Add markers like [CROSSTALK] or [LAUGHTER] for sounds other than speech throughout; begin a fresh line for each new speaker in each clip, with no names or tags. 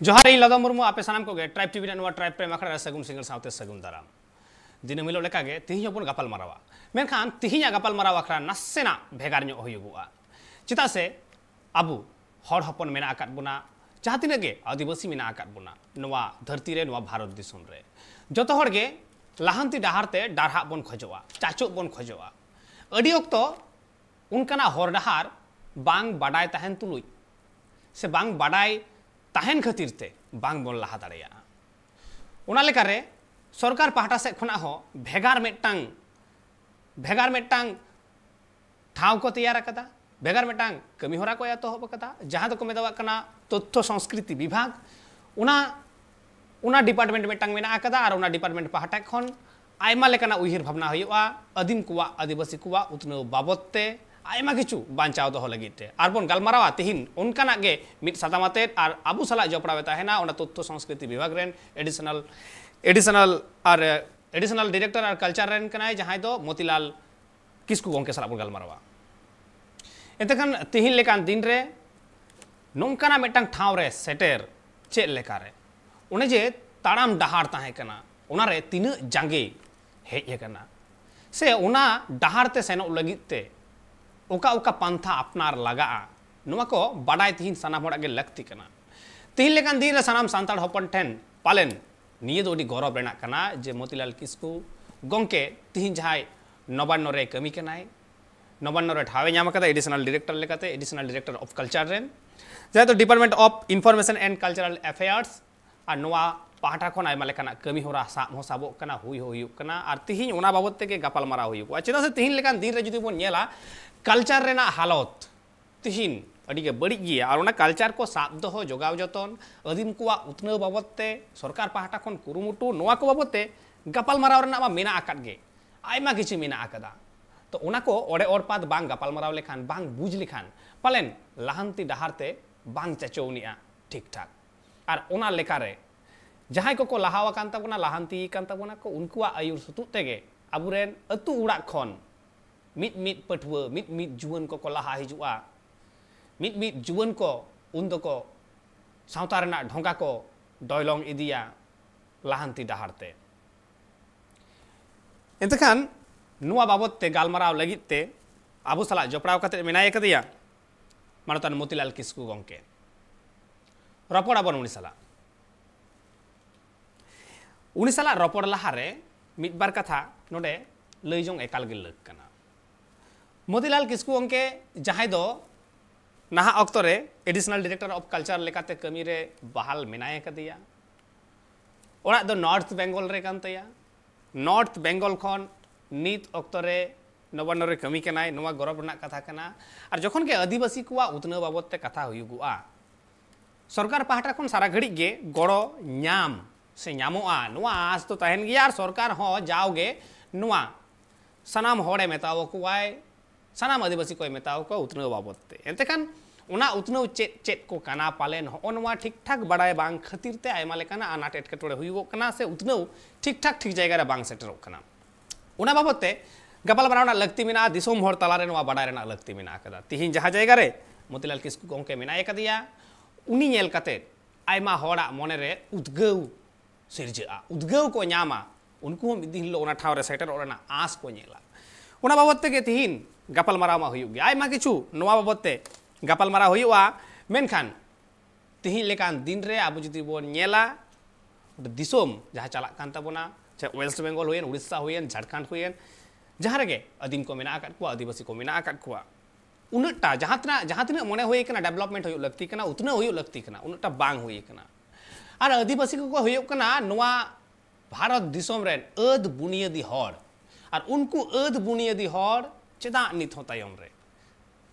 जहाँ रही लदा मुर्मू आप सामान ट्राइब टीवी ट्राइब प्रेम आखड़ा सगुन सिंगल साथ सगुन दाराम दिन हिलो तीन बन गपालमारा मेखान तीन गपालमारा आखड़ा नासेना भगार चिता से अब हपन मे बोना जहाँ तक आदिवासी बोना धरती भारत जो तो लहांती डहारे डारहा बन खजा चाचो बन खजा अक्त उनका हर डहार बाडा तहन तुलुज से बाडा ताहन खातिर ते बांग बोल लहा दाड़ेया ओना लेका सरकार पाहटा से खुना हो भेगार मेटांग भेगार मेटांग ठाव को तैयार कदा भेगार मेटांग कमी होरा को या तो हो कदा जहां तो को मेदवा कना तथ्य संस्कृति विभाग उना उना डिपार्टमेंट मेटांग ना कदा और उना डिपार्टमेंट पाहटा खन आयमा लेकाना उहिर भावना हुआ आदिम कुवा आदिवासी कुवा उतने बाबद ते आयमा बांचाव ᱟᱭᱢᱟ ᱠᱤᱪᱷᱩ ᱵᱟᱧᱪᱟᱣ ᱫᱚᱦᱚ ᱞᱟᱹᱜᱤᱫ ᱛᱮ उनका ना ᱜᱟᱞᱢᱟᱨᱟᱣᱟ मिट ᱚᱱᱠᱟᱱᱟᱜ माते ᱢᱤᱫ अबू ᱟᱛᱮᱫ जो ᱟᱵᱚ ᱥᱟᱞᱟᱜ है ना उन्हें ᱛᱚᱛᱛᱷᱚ संस्कृति विभाग रहन एडिशनल एडिशनल और एडिशनल डायरेक्टर और कल्चर रेन कनाय जहां तो मोतीलाल किसको गोंके सारा बन गलमारवा इतकन तिहिन लेकान दिन रे नुमका ना मेटांग ठाव रे सेटेर चे लेकार रे उन्हें जे ताड़ाम डहार है कना उना तीन जंगे हे ये कना से उना डहार ते सेनो लगी ते ओका ओका पंथा अपनार लगा नुआ को बाडाय तीन सनाम हमारा के लगती कना तीन लेकिन दिन रे सनाम सांताड़ होपन ठेन पालन निये दो गौरव रेना कना जे मोतीलाल किस्कू गोंके तीन जहाय नबान्न रे कमी कनाय नबान्न रे ठावे नाम कदा एडिशनल डायरेक्टर लेकाते एडिशनल डायरेक्टर ऑफ कल्चर रेन जहां तो department of information and cultural affairs और पाहटा खन आमा कमी होरा साब हो साबो कना हुई हो हुई और तिहिन ओना बाबत तेके गपाल मारा हुई को से तीन लेकिन दिन जुदी बोन कलचार हालत तीन अड़ीगे बड़ी गए और कलचार को साब दो जोगाव जतन आदिम को उतनाव बाबते सरकार पाहटा खन कुरुमुटु ना को बाबते गपाल मारा रेना मा मेना आकाद तो को ओड़े और पाद बांग गपाल मारा लेखान बांग बुझ लेखान पालन लहांती डहारते बांग चाचौनिया ठीक ठाक और ओना जहाँ को लहावान लहांती को उनका आयुर सुतुत अबुरेन अतु उड़ा खन जुवन को को लहा हिजुआ मिद जुवन को उन सावता ढोंगा को डयलंग इदिया लहांती डहारे एंतखान नुआ बाबत ते गालमाराव लगित ते आबो सला जपड़ाव मानतान मोतीलाल किसकू गंके रपड़ा बन उनी सला उन साल रपड़ लहारे मित बार कथा नोडे लई जो एकाल गे लग कना मोतीलाल किस्कू अंके जहाय दो नहा अक्तरे एडिशनल डायरेक्टर ऑफ कल्चर लेकाते कमी रे बहाल मेनाय कदिया ओड़ा दो नॉर्थ बेंगल रे कान तया नॉर्थ बेंगल खन नित अक्तरे नवान रे कमी के नाय नवा गौरव ना कथा कना और जखन के आदिवासी कुवा उतना बाबत ते कथा हुयुगुआ सरकार पाहटा खन सारा घड़ी गे गड़ो न्याम से आज तो तहन यार सरकार हो हाँ, जाओगे नुआ सनाम हड़े मेताव को सनाम आदिवासी को मेताव को उतन बाबद एंते उना उतनव चे चेक को काना पाले ना ठीक ठाक बड़ा बा खातिर आनाट एटके से उतन ठीक ठाक ठीक जैगारे बा सेटर उन बाबदे गपालबारा लगती मे तलारे बड़ा लगती मे तीन जहाँ जैगारे मोतीलाल किसकु गए उन्नी मनरे उदगव सिरजा उद्गव को नामा उनको ठावे सेटर आस को बाबदे तीन गपालमारे आमा कि बाबदे गपालमारेखान तीन दिन अब जुदी बोला जहाँ चलान चाहे वेस्ट बेंगल हुए उड़ीसा हुए झारखंड हुए जहाँ रे आदिम को आदिवासी को मना उन्नटा जहाँ तना जहाँ तना मन होना डेवलपमेंट होती उतना होती उन्नटा बांग होना और आदिवासी को होना भारत दिसम अद बुनियादी हर और उनको अद बुनियादी हर चेदा नित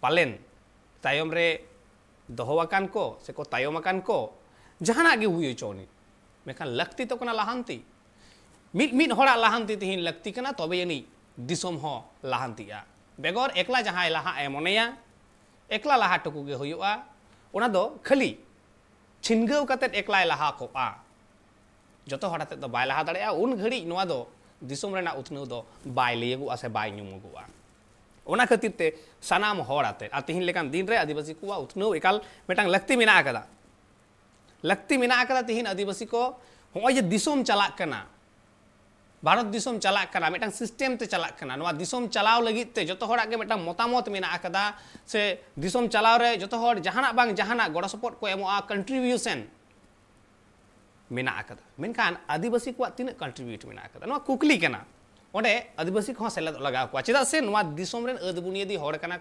पालन तयम पालेन को से को तयमकान को जहाना गे हुई चौनी मेखान लगती तो लहांती मिद मिद हड़ा लहांती तेहन लगती तब तबे जनी दिसम बेगर एकला जहाँ लहा एमनेया एकला लहा टुकुगे खाली छिनगव एक्ला लहा जो तो हटाते तो बै लहा दिन उन घड़ी बै लियगू से बैगूगा ओना खातिर ते सनाम होड़ाते आ तिहिन दिन रे आदिवासी को उत्नव एकाल मेटांग लक्ति मेना लक्ति मेना तिहिन आदिवासी को हो भारत दिसम चला करना मेटंग सिस्टम चलाव लगते जो तो होड़ आगे से दिसम चलाव जो तो होड़ जहाना बांग जहाना गोड़ा सपोर्ट को कंट्रीब्यूशन में आदिवासी को तीन कंट्रीब्यूट में कुकली करना ओडे आदिवासी को सेलेद लगाव को चेदा से नवा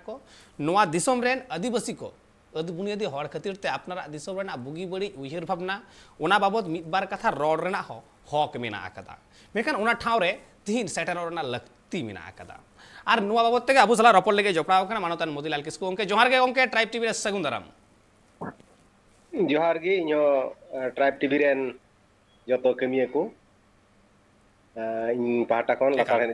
को आदिवासी को बुनियादी हर खातिर ते अपना बुगी बड़ी उयर भावना बाबद मिद बार कथा रड़ हक मेना मेखान ओना तीन सेटेन रेना लगती और नुआ बाबद तेगे अबु सला रपड़ लेगे जपड़ा कना मानतान मोदीलाल किस्कू ओंके जहां गे ओंके ट्राइब टीवी रे सगुन दाराम
जोहार इन ट्राइब टीवी जो कमिया को पहाटा पाटा कोन लतारे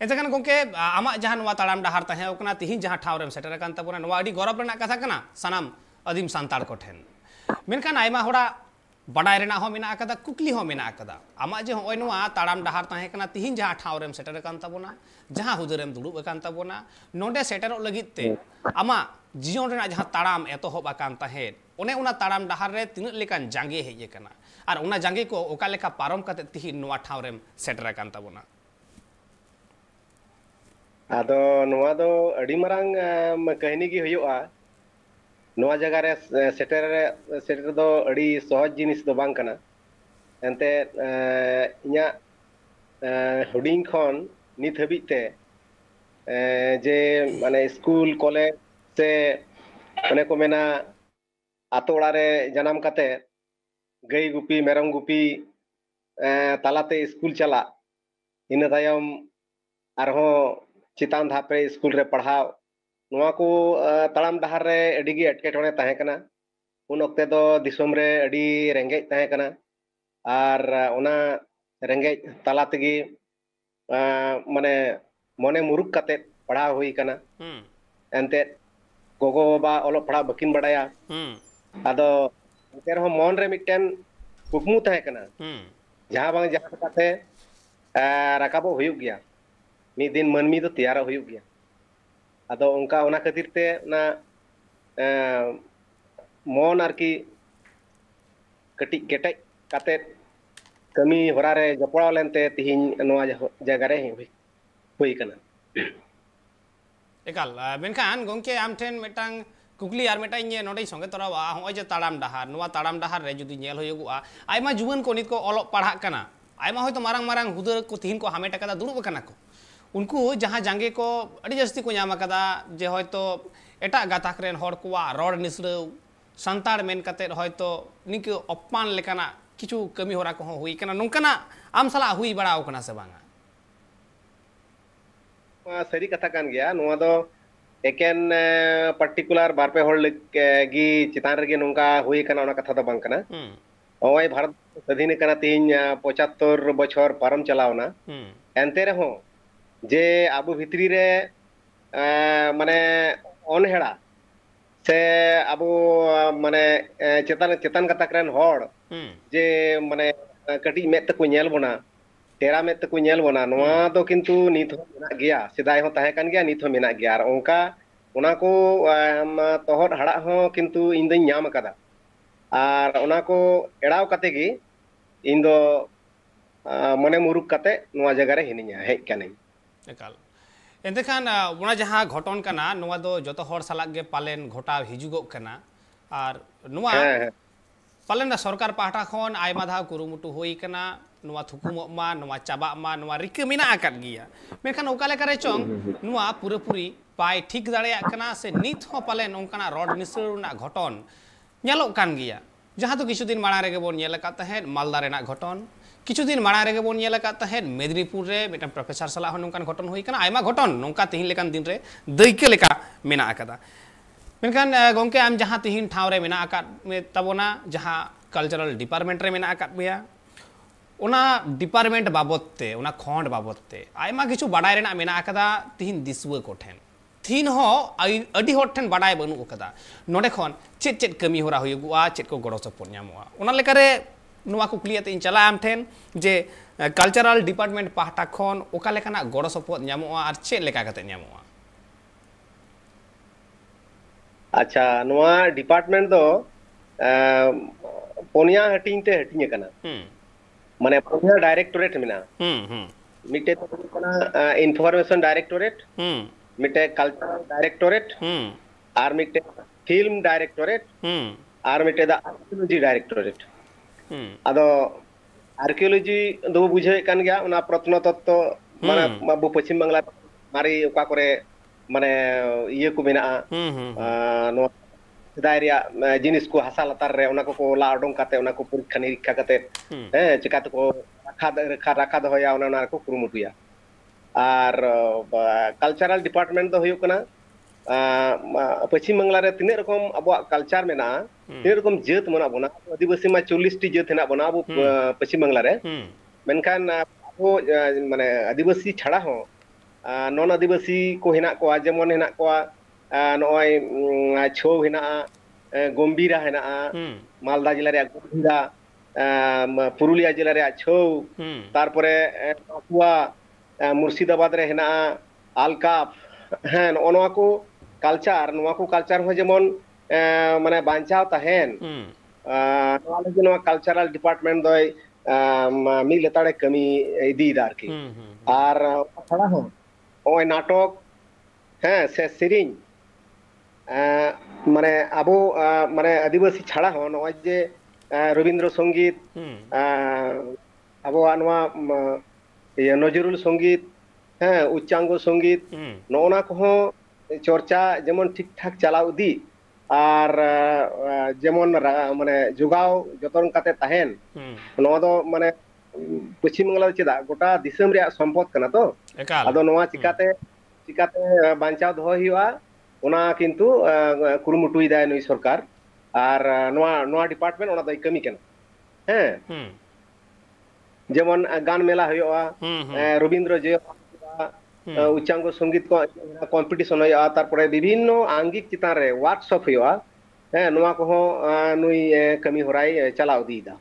एचकान गोके आमा जहां नवा ताड़ाम डहार तहे ओकना तिहि जहां ठाव रेम सेटर कान तबोना नवा अडी गौरव रेना कथा कना सनाम अदीम संताल को ठेन मेनखान आयमा होड़ा ᱵᱟᱰᱟᱭ ᱨᱮᱱᱟᱜ ᱦᱚᱸ ᱢᱮᱱᱟᱜ ᱟᱠᱟᱫᱟ ᱠᱩᱠᱞᱤ ᱦᱚᱸ ᱢᱮᱱᱟᱜ ᱟᱠᱟᱫᱟ ᱟᱢᱟᱜ ᱡᱮ ᱱᱚᱜᱼᱚᱭ ᱱᱚᱣᱟ ᱛᱟᱲᱟᱢ ᱰᱟᱦᱟᱨ ᱛᱟᱦᱮᱸ ᱠᱟᱱᱟ ᱛᱤᱦᱤᱧ ᱡᱟᱦᱟᱸ ᱴᱷᱟᱶ ᱨᱮᱢ ᱥᱮᱴᱮᱨ ᱟᱠᱟᱱ ᱛᱟᱵᱚᱱᱟ ᱡᱟᱦᱟᱸ ᱦᱩᱫᱟᱹᱨᱮᱢ ᱫᱩᱲᱩᱵ ᱟᱠᱟᱱ ᱛᱟᱵᱚᱱᱟ ᱱᱚᱸᱰᱮ ᱥᱮᱴᱮᱨᱚᱜ ᱞᱟᱹᱜᱤᱫ ᱛᱮ ᱟᱢᱟᱜ ᱡᱤᱭᱚᱱ ᱨᱮᱱᱟᱜ ᱡᱟᱦᱟᱸ ᱛᱟᱲᱟᱢ ᱮᱛᱚᱦᱚᱵ ᱟᱠᱟᱱ ᱛᱟᱦᱮᱸᱫ ᱚᱱᱮ ᱚᱱᱟ ᱛᱟᱲᱟᱢ ᱰᱟᱦᱟᱨ ᱨᱮ ᱛᱤᱱᱟᱹᱜ ᱞᱮᱠᱟᱱ ᱡᱟᱸᱜᱮ ᱦᱮᱡ ᱟᱠᱟᱱᱟ ᱟᱨ ᱚᱱᱟ ᱡᱟᱸᱜᱮ ᱠᱚ ᱚᱠᱟ ᱞᱮᱠᱟ ᱯᱟᱨᱚᱢ ᱠᱟᱛᱮ ᱛᱤᱦᱤᱧ ᱱᱚᱣᱟ ᱴᱷᱟᱶ ᱨᱮᱢ ᱥᱮᱴᱮᱨ ᱟᱠᱟᱱ ᱛᱟᱵᱚᱱᱟ
ᱟᱫᱚ ᱱᱚᱣᱟ ᱫᱚ ᱟᱹᱰᱤ ᱢᱟᱨᱟᱝ ᱠᱟᱹᱦᱱᱤ ᱜᱮ ᱦᱩᱭᱩᱜᱼᱟ ᱱᱚᱣᱟ ᱡᱟᱭᱜᱟ ᱨᱮ ᱥᱮᱴᱮᱨ ᱥᱮᱴᱮᱨ ᱫᱚ ᱟᱹᱰᱤ ᱥᱚᱦᱚᱡ ᱡᱤᱱᱤᱥ ᱫᱚ ᱵᱟᱝ ᱠᱟᱱᱟ ᱮᱱᱛᱮ ᱤᱧᱟᱹᱜ ᱦᱩᱰᱤᱧ ᱠᱷᱚᱱ ᱱᱤᱛ ᱦᱟᱹᱵᱤᱡ ᱛᱮ ᱡᱮ ᱢᱟᱱᱮ ᱥᱠᱩᱞ ᱠᱚᱞᱮᱡᱽ ᱥᱮ ᱚᱱᱮ ᱠᱚ ᱢᱮᱱᱟ ᱟᱛᱳ ᱚᱲᱟᱜ ᱨᱮ ᱡᱟᱱᱟᱢ ᱠᱟᱛᱮ ᱜᱟᱹᱭ ᱜᱩᱯᱤ ᱢᱮᱨᱚᱢ ᱜᱩᱯᱤ ᱛᱟᱞᱟᱛᱮ ᱥᱠᱩᱞ ᱪᱟᱞᱟᱜ ᱤᱱᱟᱹ ᱛᱟᱭᱚᱢ ᱟᱨᱦᱚᱸ चितान धापे स्कूल पढ़ाओ नुआ को तड़ाम डहार रे अडी गी एटकेटोणे ताहेकना उन ओक्ते दो दिसोम रे अडी रेंगेज ताहेकना आर ओना रेंगेज तालात गी माने मोने मुरुक कते पढ़ा हुई कना
हम हम्म।
एंते गोगो बा ओलो पढ़ा बकिन बडाया
हम्म।
आदो तेर हो मोन रे मिटेन कुकमु ताहेकना
हम हम्म।
जहां बांग जहां कते राकाबो हुयु गया दिन मनमी तो तैयार हो खातिर मन आटी
कटे कत
कमी हर जपड़ा लेनते तीन जगह होना
एकाल आमठन मेटा कुकली और मेटा नोड़ संगे तरवा हजे ताड़ डहार ना ताड़ डहार जुदी नेलोगा जुवन को नित को अलग पढ़ा हूद को तीन को हामेटा दुर्बना को उनको जहाँ जांगे को जस्ती को नाम जे तो एटा गताक रड़ हर को रोड निसरा सानतार निक अपमान लेकाना किछु कमी होरा को हुई कना नोंकाना आम साला हुई बड़ा ओकना से बांगा
सरी कथा कान गया नोवा दो एकेन पर्टिकुलर बारपे होल गी चितान रे नोंका हुई कना ओना कथा दो बांग कना ओय हम्म। भारत स्वाधीन कना तीन 75 बछर परम चलावना हम्म। एंते रे हो जे आबु भित्री रे माने अनहेड़ा से अब माने चेतन चेतन कथा करन होड हम्म। जे माने कटी मेत को नेल बना तेरा में तो कुनेल बना नुआ हम्म। तो किंतु नीत हो गया सिदाय हो तहे कन गया नीत मिना गया उनका उना को हम तोहर हड़ा हो किंतु इन दिन याम कदा आर उना को एड़ाव कते की इन दो मने मुरुक कते नुआ जगरे हिनी न्या है क्या
ᱮᱠᱟᱞ ᱮᱱᱛᱮᱠᱷᱟᱱ ᱚᱱᱟ ᱡᱟᱦᱟᱸ ᱜᱷᱚᱴᱚᱱ ᱠᱟᱱᱟ ᱱᱚᱣᱟ ᱫᱚ ᱡᱚᱛᱚ ᱦᱚᱲ ᱥᱟᱞᱟᱜ ᱜᱮ ᱯᱟᱞᱮᱱ ᱜᱷᱚᱴᱟᱣ ᱦᱤᱡᱩᱜᱚᱜ ᱠᱟᱱᱟ ᱟᱨ ᱱᱚᱣᱟ ᱯᱟᱞᱮᱱ ᱥᱚᱨᱠᱟᱨ ᱯᱟᱦᱴᱟ ᱠᱷᱚᱱ ᱟᱭᱢᱟ ᱫᱷᱟᱣ ᱠᱩᱨᱩᱢᱩᱴᱩ ᱦᱩᱭ ᱠᱟᱱᱟ ᱱᱚᱣᱟ ᱛᱷᱩᱠᱩᱢᱚᱜ ᱢᱟ ᱱᱚᱣᱟ ᱪᱟᱵᱟᱜ ᱢᱟ ᱱᱚᱣᱟ ᱨᱤᱠᱟᱹ ᱢᱮᱱᱟᱜ ᱟᱠᱟᱫ ᱜᱮᱭᱟ ᱢᱮᱱᱠᱷᱟᱱ ᱚᱠᱟ ᱞᱮᱠᱟ ᱨᱮ ᱪᱚᱝ ᱱᱚᱣᱟ ᱯᱩᱨᱟᱹᱯᱩᱨᱤ ᱵᱟᱭ ᱴᱷᱤᱠ ᱫᱟᱲᱮᱭᱟᱜ ᱠᱟᱱᱟ ᱥᱮ ᱱᱤᱛ ᱦᱚᱸ ᱯᱟᱞᱮᱱ ᱚᱱᱠᱟᱱᱟᱜ ᱨᱚᱲ ᱢᱤᱥᱨᱟᱹᱣ ᱨᱮᱱᱟᱜ ᱜᱷᱚᱴᱚᱱ ᱧᱮᱞᱚᱜ ᱠᱟᱱ ᱜᱮᱭᱟ ᱡᱟᱦᱟᱸ ᱫᱚ ᱠᱤᱪᱷᱩ ᱫᱤᱱ ᱢᱟᱲᱟᱝ ᱨᱮᱜᱮ ᱵᱚᱱ ᱧᱮᱞ ᱟᱠᱟᱫ ᱛᱟᱦᱮᱸᱫ ᱢᱟᱞᱫᱟ ᱨᱮᱱᱟᱜ ᱜᱷᱚᱴᱚᱱ किचुदिन माड़ा रेगे बोलते मेदनीपुर प्रफेसर साल नौकान घटन होना घटन नौका तेहन दिन दैकेा मेखान गमे आम जहाँ तेहन ठावरे मे जहाँ कलचारल डिपार्टमेंट में ओना डिपार्टमेंट बाबदे खंड बाबदे किचु बाड़ा मे तेहन दिसुआ को तीन हों बड़ा बनू का नोड़ चेद चेद कमी हो चेक गड़ो सपोर्ट नाम ᱱᱚᱣᱟ ᱠᱩᱠᱞᱤ ᱟᱛᱮ ᱤᱧ ᱪᱟᱞᱟᱜᱼᱟ ᱟᱢ ᱴᱷᱮᱱ ᱡᱮ ᱠᱟᱞᱪᱟᱨᱟᱞ ᱰᱤᱯᱟᱨᱴᱢᱮᱱᱴ ᱯᱟᱦᱴᱟ ᱠᱷᱚᱱ ᱚᱠᱟ ᱞᱮᱠᱟᱱᱟᱜ ᱜᱚᱲᱚ ᱥᱚᱯᱚᱦᱚᱫ ᱧᱟᱢᱚᱜᱼᱟ ᱟᱨ ᱪᱮᱫ ᱞᱮᱠᱟ ᱠᱟᱛᱮ ᱧᱟᱢᱚᱜᱼᱟ
अच्छा नवा डिपार्टमेंट दो पनिया हटिंग ते हटिंग कना माने पनिया डायरेक्टोरेट मिना मिटे तो कना इंफॉर्मेशन डायरेक्टोरेट मिटे कल्चरल डायरेक्टोरेट आर मिटे फिल्म डायरेक्टोरेट आर मिटे द आर्कियोलॉजी डायरेक्टोरेट ᱟᱫᱚ ᱟᱨᱠᱤᱭᱳᱞᱚᱡᱤ ᱫᱚᱵᱚ ᱵᱩᱡᱷᱟᱹᱣᱮᱫ ᱠᱟᱱ ᱜᱮᱭᱟ ᱚᱱᱟ ᱯᱨᱚᱛᱱᱚ ᱛᱚᱛᱛᱚ ᱢᱟᱱᱮ ᱟᱵᱚ ᱯᱚᱪᱷᱤᱢ ᱵᱟᱝᱞᱟ ᱢᱟᱨᱮ ᱚᱠᱟ ᱠᱚᱨᱮ ᱢᱟᱱᱮ ᱤᱭᱟᱹ ᱠᱚ ᱢᱮᱱᱟᱜᱼᱟ ᱱᱚᱣᱟ ᱥᱮᱫᱟᱭ ᱨᱮᱭᱟᱜ ᱡᱤᱱᱤᱥ ᱠᱚ ᱦᱟᱥᱟ ᱞᱟᱛᱟᱨ ᱨᱮ ᱚᱱᱟ ᱠᱚᱠᱚ ᱞᱟ ᱚᱰᱚᱝ ᱠᱟᱛᱮ ᱚᱱᱟ ᱠᱚ ᱯᱚᱨᱤᱠᱠᱷᱟ ᱱᱤᱨᱤᱠᱠᱷᱟ ᱠᱟᱛᱮ ᱦᱮᱸ ᱪᱮᱠᱟ ᱛᱮᱠᱚ ᱨᱟᱠᱷᱟ ᱨᱟᱠᱷᱟ ᱫᱚᱦᱚᱭᱟ ᱚᱱᱟ ᱚᱱᱟ ᱠᱚ ᱠᱩᱨᱩᱢᱩᱴᱩᱭᱟ ᱟᱨ ᱠᱟᱞᱪᱟᱨᱟᱞ ᱰᱤᱯᱟᱨᱴᱢᱮᱱᱴ ᱫᱚ ᱦᱩᱭᱩᱜ ᱠᱟᱱᱟ पश्चिम बांगला रे रकम अब कलचार मेना तीन रकम जत मना बोना आदिवासी में चल्लिस जत हेना बोना अब पश्चिम बांगला रे मेनखान अब माने आदिवासी छाड़ा हो नन आदिवासी को हेना को जेमन हेना को नय छौ हेना गम्भीरा हे मालदा जिला गम्भीरा पुरुलिया जिला रे छौ तारपरे मुर्शिदाबाद रे हेना आलकाफ हैं नॉन ᱠᱟᱞᱪᱟᱨ ᱱᱚᱣᱟ ᱠᱚ ᱠᱟᱞᱪᱟᱨ ᱦᱚᱸ ᱡᱮᱢᱚᱱ ᱢᱟᱱᱮ ᱵᱟᱧᱪᱟᱣ ᱛᱟᱦᱮᱱ ᱱᱚᱣᱟ ᱞᱟᱹᱜᱤᱫ ᱱᱚᱣᱟ ᱠᱟᱞᱪᱟᱨᱟᱞ ᱰᱤᱯᱟᱨᱴᱢᱮᱱᱴ ᱫᱚᱭ ᱢᱤᱫ ᱞᱮᱛᱟᱲᱮ ᱠᱟᱹᱢᱤ ᱤᱫᱤᱭᱮᱫᱟ ᱟᱨᱠᱤ ᱟᱨ ᱪᱷᱟᱲᱟ ᱦᱚᱸ ᱱᱚᱜᱼᱚᱭ ᱱᱟᱴᱚᱠ ᱦᱮᱸ ᱥᱮ ᱥᱮᱨᱮᱧ মানে আবু মানে আদিবাসী ছাড়া হন নয় যে রবীন্দ্র সঙ্গীত আবু আনোয়া নজরুল সঙ্গীত হ্যাঁ উচ্চাঙ্গ সঙ্গীত নওনা কহ ᱪᱚᱨᱪᱟ ᱡᱮᱢᱚᱱ ᱴᱷᱤᱠ ᱴᱷᱟᱠ ᱪᱟᱞᱟᱣ ᱤᱫᱤ ᱟᱨ ᱡᱮᱢᱚᱱ ᱢᱟᱱᱮ ᱡᱚᱜᱟᱣ ᱡᱚᱛᱚᱱ ᱠᱟᱛᱮ ᱛᱟᱦᱮᱱ ᱱᱚᱣᱟ ᱫᱚ ᱢᱟᱱᱮ ᱯᱚᱪᱷᱤᱢ ᱵᱟᱝᱞᱟ ᱫᱚ ᱪᱮᱫᱟᱜ ᱜᱚᱴᱟ ᱫᱤᱥᱚᱢ ᱨᱮᱭᱟᱜ ᱥᱚᱢᱯᱚᱫ ᱠᱟᱱᱟ ᱛᱚ ᱟᱫᱚ ᱱᱚᱣᱟ ᱪᱤᱠᱟᱹᱛᱮ ᱪᱤᱠᱟᱹᱛᱮ ᱵᱟᱧᱪᱟᱣ ᱫᱚᱦᱚᱭ ᱦᱩᱭᱩᱜᱼᱟ ᱚᱱᱟ ᱠᱤᱱᱛᱩ ᱠᱩᱨᱩᱢᱩᱴᱩᱭᱮᱫᱟᱭ ᱱᱩᱭ ᱥᱚᱨᱠᱟᱨ ᱟᱨ ᱱᱚᱣᱟ ᱱᱚᱣᱟ ᱰᱤᱯᱟᱨᱴᱢᱮᱱᱴ ᱚᱱᱟ ᱫᱚᱭ ᱠᱟᱹᱢᱤ ᱠᱟᱱᱟ ᱦᱮᱸ ᱡᱮᱢᱚᱱ ᱜᱟᱱ ᱢᱮᱞᱟ ᱦᱩᱭᱩᱜᱼᱟ ᱨᱚᱵᱤᱱᱫᱨᱚ ᱡᱚᱭᱚᱱᱛ ᱩᱪᱪᱟᱝᱜᱚ ᱥᱚᱝᱜᱤᱛ ᱠᱚ ᱠᱚᱢᱯᱤᱴᱤᱥᱚᱱ ᱦᱩᱭᱩᱜᱼᱟ ᱛᱟᱨᱯᱚᱨᱮ ᱵᱤᱵᱷᱤᱱᱱᱚ ᱟᱝᱜᱤᱠ ᱪᱮᱛᱟᱱ ᱨᱮ ᱣᱟᱨᱠᱥᱚᱯ ᱦᱩᱭᱩᱜᱼᱟ ᱦᱮᱸ ᱱᱚᱣᱟ ᱠᱚᱦᱚᱸ ᱱᱩᱭ ᱠᱟᱹᱢᱤ ᱦᱚᱨᱟᱭ ᱪᱟᱞᱟᱣ ᱤᱫᱤᱭᱮᱫᱟ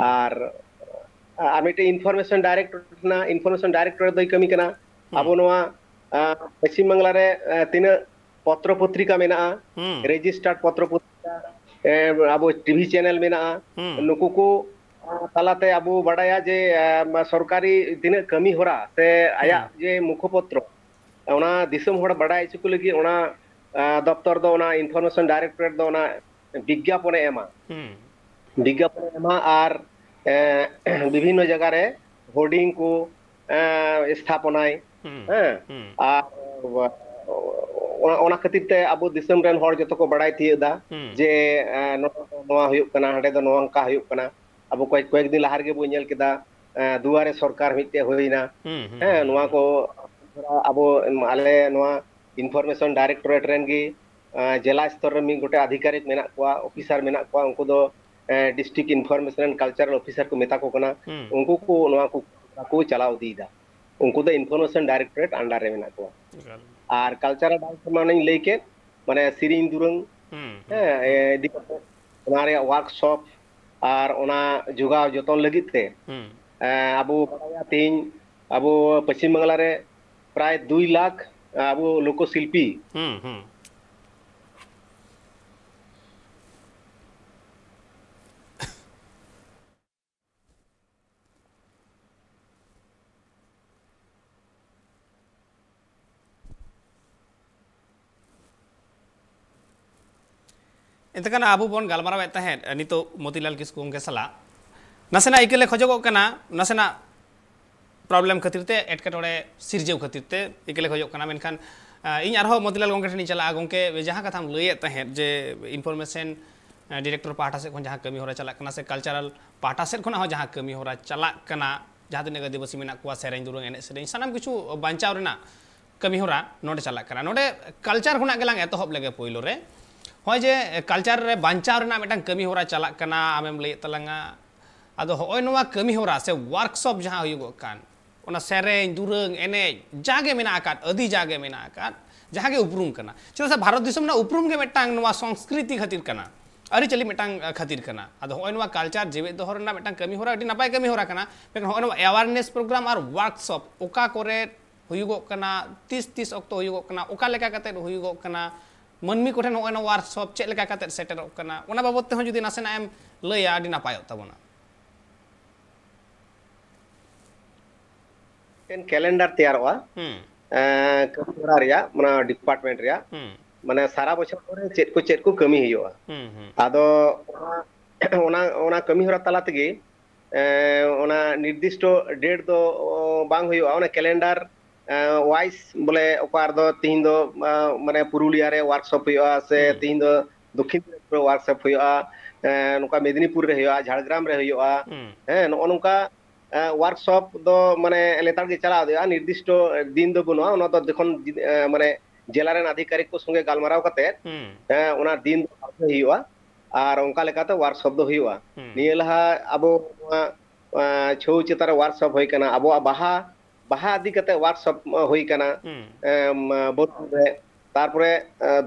ᱟᱨ ᱟᱨ ᱢᱤᱫᱴᱮᱱ ᱤᱱᱯᱷᱚᱨᱢᱮᱥᱚᱱ ᱰᱟᱭᱨᱮᱠᱴᱚᱨᱮᱴ ᱨᱮᱱᱟᱜ ᱤᱱᱯᱷᱚᱨᱢᱮᱥᱚᱱ ᱰᱟᱭᱨᱮᱠᱴᱚᱨᱮᱴ ᱫᱚᱭ ᱠᱟᱹᱢᱤ ᱠᱟᱱᱟ ᱟᱵᱚ ᱱᱚᱣᱟ ᱯᱚᱥᱪᱤᱢ ᱵᱟᱝᱞᱟ ᱨᱮ ᱛᱤᱱᱟᱹᱜ ᱯᱚᱛᱨᱚ ᱯᱚᱛᱨᱤᱠᱟ ᱢᱮᱱᱟᱜᱼᱟ ᱨᱮᱡᱤᱥᱴᱟᱨᱰ ᱯᱚᱛᱨᱚ ᱯᱚᱛᱨᱤᱠᱟ ᱟᱵᱚ ᱴᱤᱵᱷᱤ ᱪᱮᱱᱮᱞ ᱢᱮᱱᱟᱜᱼᱟ ᱱᱩᱠᱩ ᱠᱚ ᱛᱟᱞᱟᱛᱮ ᱟᱵᱚ ᱵᱟᱰᱟᱭᱟ ᱡᱮ ᱥᱚᱨᱠᱟᱨᱤ ᱛᱤᱱᱟᱹᱜ ᱠᱟᱹᱢᱤ ᱦᱚᱨᱟ ᱥᱮ ᱟᱭᱟᱜ ᱡᱮ ᱢᱩᱠᱷᱚᱯᱚᱛᱨᱚ ᱚᱱᱟ ᱫᱤᱥᱚᱢ ᱦᱚᱲ ᱵᱟᱰᱟᱭ ᱦᱚᱪᱚ ᱠᱚ ᱞᱟᱹᱜᱤᱫ ᱚᱱᱟ ᱫᱚᱯᱛᱚᱨ ᱫᱚ ᱚᱱᱟ ᱤᱱᱯᱷᱚᱨᱢᱮᱥᱚᱱ ᱰᱟᱭᱨᱮᱠᱴᱚᱨᱮᱴ ᱫᱚ ᱚᱱᱟ ᱵᱤᱜᱽᱜᱟᱯᱚᱱᱮ ᱮᱢᱟ ᱵᱤᱜᱽᱜᱟᱯᱚᱱᱮ ᱮᱢᱟ ᱟᱨ ᱵᱤᱵᱷᱤᱱᱱᱚ ᱡᱟᱭᱜᱟ ᱨᱮ ᱦᱳᱰᱤᱝ ᱠᱚ स्थापनाय ᱚᱱᱟ ᱠᱷᱟᱹᱛᱤᱨ ᱛᱮ ᱟᱵᱚ ᱫᱤᱥᱚᱢ ᱨᱮᱱ ᱦᱚᱲ ᱡᱚᱛᱚ ᱠᱚ ᱵᱟᱲᱟᱭ ᱛᱤᱭᱟᱹᱜ ᱫᱟ ᱡᱮ ᱱᱚᱣᱟ ᱦᱩᱭᱩᱜ ᱠᱟᱱᱟ ᱦᱟᱸᱰᱮ ᱫᱚ ᱱᱚᱝᱠᱟ ᱦᱩᱭᱩᱜ ᱠᱟᱱᱟ अब कैक दिन लहार के बोल के दुआरे सरकार मिटे होना
हाँ
को अब आले इनफॉर्मेशन डायरेक्टोरेट रेन जिला स्तर में गोटे आधिकारिक मे कोआ ऑफिसर मेना उनको दो district information and cultural officer को मेता को कना उनको को नवा को को चलाव दीदा उनको दो इनफॉर्मेशन डायरेक्टोरेट अंडर रे मेना
कोआ
आर कल्चरल डायरेक्टर माने लेके माने सिरिंग दुरंग हां वर्कशॉप ᱟᱨ ᱚᱱᱟ ᱡᱚᱜᱟᱣ ᱡᱚᱛᱚᱱ ᱞᱟᱹᱜᱤᱫ ᱛᱮ ᱟᱵᱚ ᱵᱟᱲᱟᱭᱟ ᱛᱮᱦᱮᱧ ᱟᱵᱚ ᱯᱚᱥᱪᱤᱢ ᱵᱟᱝᱞᱟ ᱨᱮ ᱯᱨᱟᱭ 2 ᱞᱟᱠᱷ ᱟᱵᱚ ᱞᱳᱠᱚ ᱥᱤᱞᱯᱤ
इतना अब बन गए नित मतीलाल किसक साला नसे आईक खजना नसे प्रब्लेम खातिर एटके सिरजे खातिर आईक खजना मेखान इन और मतीलाल गंगे ठीक चला गंके कथा लैद जे इनफरमेशन डिरेक्टर पहाटा सब कमी हो चलना से कलचारल पहाटा सब जहाँ कमी हो चलना जहाँ तीन आदिवासी मे से दुरंग एन से सामान कि बांचा कमी हो चलना नोड़े कलचार हाँ गलाम एतह लगे पोलोरे हाँ हे कलचार बचा कमी हरा चलना आम लैद अब हा कमी हरा से वार्कशप जहाँ होना सेरे दुरंग एनेज जागे आदि जागे जहाँ उपरूम करना चलो से भारत उपरूम संस्कृति खातिर आरी आरचाली मिटांग खातिर अब हा कलचार जेवे दोहरना कमी हो नपाय कमी हो रहा हम एवारनेस प्रोग्राम और वार्कशप होना तीस तीस वक्त होना मनमि को वार्कशप चलका सेटरों बाबद तेह जुदी नाशे एम लिया नपाय तबना
कैलेंडर तैयार कमीरा डिपार्टमेंट मैं सारा बचर चेक को चेक को कमी हजार कमी हरा तला निर्दिष्ट डेट तो कैलेंडर वाइस बोले तीन दो माने पुरुलिया रे वर्कशॉप हुआ से तीन दो दक्षिण वर्कशॉप हुआ नुका मेदिनीपुर रे हुआ झाड़ग्राम रे हुआ हैं नो नुका वर्कशॉप दो माने लेतार के चला दिया निर्दिष्ट दिन दो बनुआ उन तो देखन माने जिला रेन अधिकारी को संगे गलमाराव कते उना दिन दो हुआ और उनका लेकाते वर्कशॉप दो हुआ नियलहा अब छौ चितार वर्कशॉप होय कना अब बहा बहा आदि व्हाट्सअप होना बरपे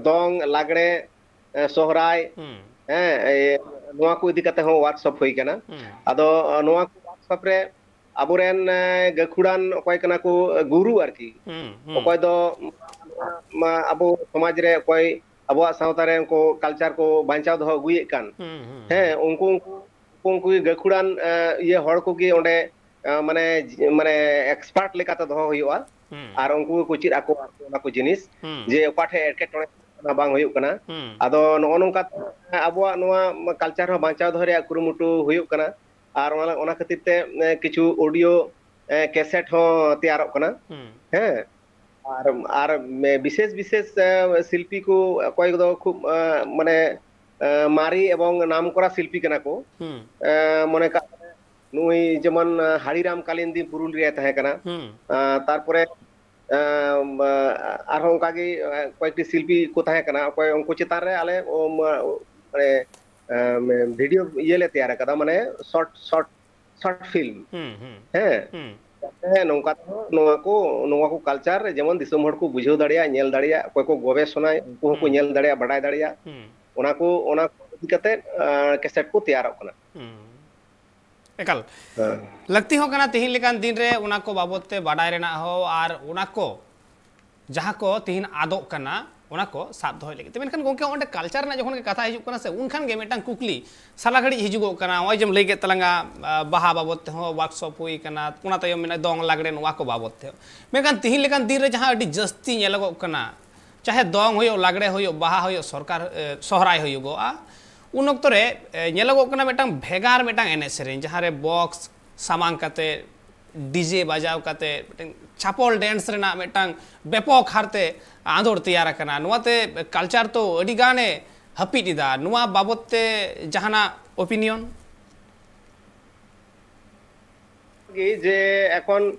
दंग लगड़े सहर व्हाट्सअप होना अब व्हाट्सअप अब गाखुड़ान अकय को गुरु आरकी अकय अब समाज रे अकय अब सातारे उनको कलचार को बचाव दो अगुएक हाँ उनको गाखुड़ान ये हर को ᱢᱟᱱᱮ ᱢᱟᱱᱮ ᱮᱠᱥᱯᱟᱨᱴ ᱞᱮᱠᱟᱛᱮ ᱫᱚᱦᱚ ᱦᱩᱭᱩᱜᱼᱟ ᱟᱨ ᱩᱱᱠᱩ ᱠᱚ ᱪᱮᱫ ᱟᱠᱚ ᱚᱱᱟ ᱠᱚ ᱡᱤᱱᱤᱥ ᱡᱮ ᱚᱠᱟ ᱴᱷᱮᱡ ᱮᱴᱠᱮᱴᱚᱬᱮ ᱵᱟᱝ ᱦᱩᱭᱩᱜ ᱠᱟᱱᱟ ᱟᱫᱚ ᱱᱚᱜᱼᱚ ᱱᱚᱝᱠᱟ ᱟᱵᱚᱣᱟᱜ ᱱᱚᱣᱟ ᱠᱟᱞᱪᱟᱨ ᱦᱚᱸ ᱵᱟᱧᱪᱟᱣ ᱫᱚᱦᱚ ᱨᱮᱭᱟᱜ ᱠᱩᱨᱩᱢᱩᱴᱩ ᱦᱩᱭᱩᱜ ᱠᱟᱱᱟ ᱟᱨ ᱚᱱᱟ ᱠᱷᱟᱹᱛᱤᱨ ᱛᱮ ᱠᱤᱪᱷᱩ ᱚᱰᱤᱭᱳ कैसेट हों तैयार होना है और और विशेष विशेष शिल्पी को कोई दो खूब माने मारी एवं नामकरा शिल्पी कना को माने नुई जमन हरिराम कालीन दिन पुरुलियाना तारपरे आर ओनकागे शिल्पी को चितान भिडियो इले तैयार करा माने शर्ट शॉर्ट फिल्म कलचार जमन बुझे दाड़ा नल दाड़ा कयक गवेषणा उनको दाड़ा कैसेट को तैयार
एकल हाँ। लगती होकर तेहन लेकान दिन रे उना को बाबत ते बाडाय रेना हो आर उना को जहां को तेहन आदो करना उना को साथ धोय लेगे तेमेन खान गोंके ओंडे कल्चर ना जखन के कथा हिजुक करना से उन खान गेमेटा कुकली साला घड़ी हिजुक करना ओय जम लेगे तलंगा बहा बाबत ते हो वर्कशॉप हुई करना कुना तयम तो में दोंग लागड़े नुवा को बाबत ते मे खान तेहन लेकान दिन रे जहां अडी जस्ती नेलगो करना चाहे दोंग होयो लागड़े होयो बहा होयो सरकार सहराय होयो गो आ उन वक्त तो रे नेलगो कना मेटांग भेगार मेटांग एने सेरेन जहां रे सामांग डीजे बजाव चापल डेंस छापल बेपक हारते आंदोड़ तैयार कना तो अडी गाने हपीट इदा नुआ ओपिनियन
जे एन